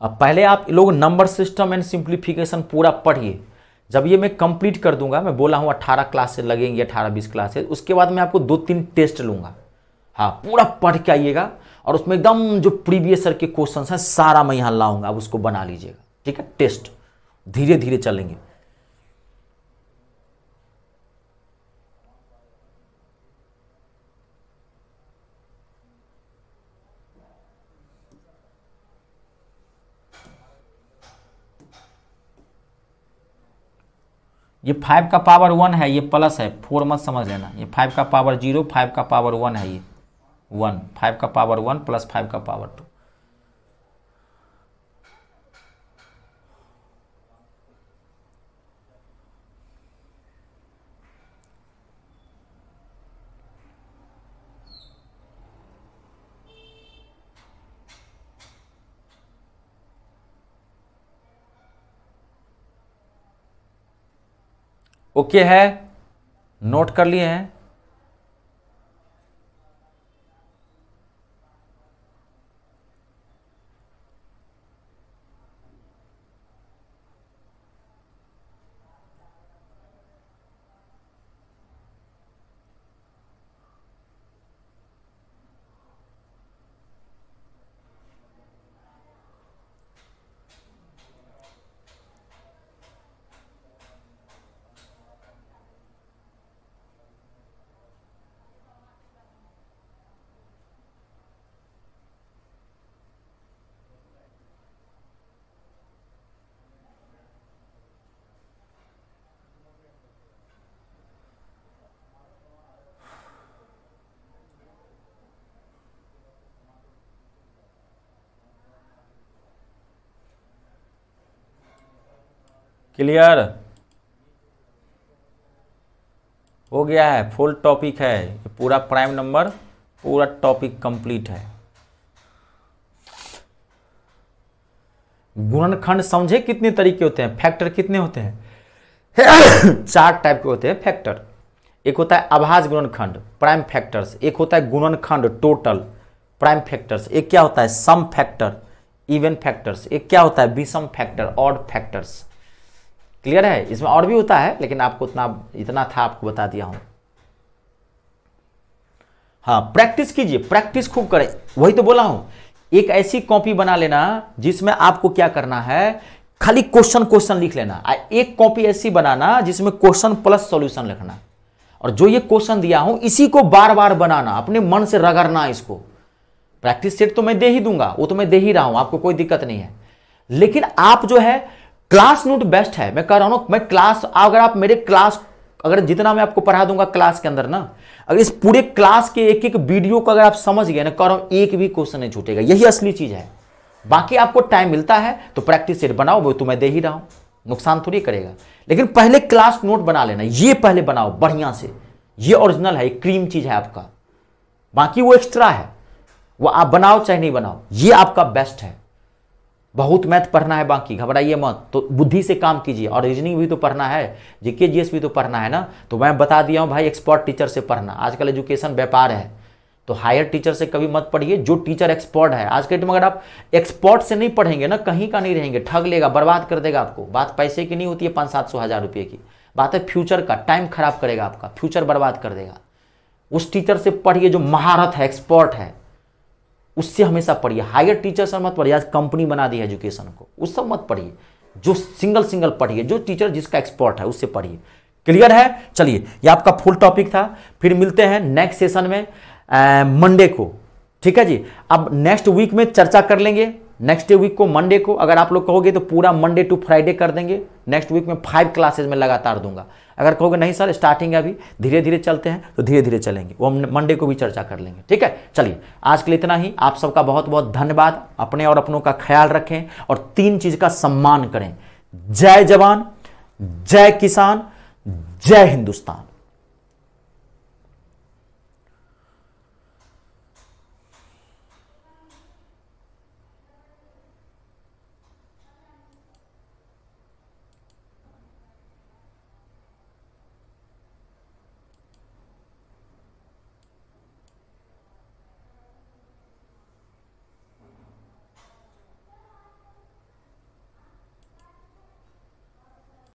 अब पहले आप लोग नंबर सिस्टम एंड सिंप्लीफिकेशन पूरा पढ़िए जब ये मैं कंप्लीट कर दूंगा मैं बोला हूँ अट्ठारह क्लासेज लगेंगे अट्ठारह बीस क्लासेज उसके बाद मैं आपको दो तीन टेस्ट लूँगा हाँ पूरा पढ़ के आइएगा और उसमें एकदम जो प्रीवियस सर के क्वेश्चन हैं सारा मैं यहाँ लाऊंगा आप उसको बना लीजिएगा ठीक है टेस्ट धीरे धीरे चलेंगे ये फाइव का पावर वन है ये प्लस है फोर मत समझ लेना ये फाइव का पावर जीरो फाइव का पावर वन है ये वन फाइव का पावर वन प्लस फाइव का पावर टू ओके है नोट कर लिए हैं क्लियर हो गया है फुल टॉपिक है पूरा प्राइम नंबर पूरा टॉपिक कंप्लीट है गुणनखंड समझे कितने तरीके होते हैं फैक्टर कितने होते हैं <coughs> चार टाइप के होते हैं फैक्टर एक होता है आभाज गुणनखंड प्राइम फैक्टर्स एक होता है गुणनखंड टोटल प्राइम फैक्टर्स एक क्या होता है सम फैक्टर इवन फैक्टर्स एक क्या होता है विषम फैक्टर ऑड फैक्टर्स क्लियर है इसमें और भी होता है लेकिन आपको उतना इतना था आपको बता दिया हूं हाँ प्रैक्टिस कीजिए प्रैक्टिस खूब करें वही तो बोला हूं एक ऐसी कॉपी बना लेना जिसमें आपको क्या करना है खाली क्वेश्चन क्वेश्चन लिख लेना एक कॉपी ऐसी बनाना जिसमें क्वेश्चन प्लस सॉल्यूशन लिखना और जो ये क्वेश्चन दिया हूं इसी को बार बार बनाना अपने मन से रगड़ना इसको प्रैक्टिस सेट तो मैं दे ही दूंगा वो तो मैं दे ही रहा हूं आपको कोई दिक्कत नहीं है लेकिन आप जो है क्लास नोट तो बेस्ट है मैं कह रहा हूँ मैं क्लास अगर आप मेरे क्लास अगर जितना मैं आपको पढ़ा दूंगा क्लास के अंदर ना अगर इस पूरे क्लास के एक एक वीडियो को अगर आप समझ गए ना कह रहा हूँ एक भी क्वेश्चन नहीं छूटेगा यही असली चीज़ है बाकी आपको टाइम मिलता है तो प्रैक्टिस सेट बनाओ वो तो मैं दे ही रहा हूं नुकसान थोड़ी करेगा लेकिन पहले क्लास नोट बना लेना ये पहले बनाओ बढ़िया से ये ओरिजिनल है ये क्रीम चीज़ है आपका बाकी वो एक्स्ट्रा है वो आप बनाओ चाहे नहीं बनाओ ये आपका बेस्ट है बहुत मैथ पढ़ना है बाकी घबराइए मत तो बुद्धि से काम कीजिए और रीजनिंग भी तो पढ़ना है जीके जी भी तो पढ़ना है ना तो मैं बता दिया हूँ भाई एक्सपर्ट टीचर से पढ़ना आजकल एजुकेशन व्यापार है तो हायर टीचर से कभी मत पढ़िए जो टीचर एक्सपर्ट है आज के डेट में अगर आप एक्सपर्ट से नहीं पढ़ेंगे ना कहीं का नहीं रहेंगे ठग लेगा बर्बाद कर देगा आपको बात पैसे की नहीं होती है पाँच सात सौ हज़ार रुपये की बात है फ्यूचर का टाइम खराब करेगा आपका फ्यूचर बर्बाद कर देगा उस टीचर से पढ़िए जो महारत है एक्सपर्ट है उससे हमेशा पढ़िए हायर टीचर से मत पढ़िए आज कंपनी बना दी एजुकेशन को उस सब मत पढ़िए जो सिंगल सिंगल पढ़िए जो टीचर जिसका एक्सपर्ट है उससे पढ़िए क्लियर है चलिए ये आपका फुल टॉपिक था फिर मिलते हैं नेक्स्ट सेशन में मंडे को ठीक है जी अब नेक्स्ट वीक में चर्चा कर लेंगे नेक्स्ट वीक को मंडे को अगर आप लोग कहोगे तो पूरा मंडे टू फ्राइडे कर देंगे नेक्स्ट वीक में फाइव क्लासेज में लगातार दूंगा अगर कहोगे नहीं सर स्टार्टिंग है अभी धीरे धीरे चलते हैं तो धीरे धीरे चलेंगे वो हम मंडे को भी चर्चा कर लेंगे ठीक है चलिए आज के लिए इतना ही आप सबका बहुत बहुत धन्यवाद अपने और अपनों का ख्याल रखें और तीन चीज़ का सम्मान करें जय जवान जय किसान जय हिंदुस्तान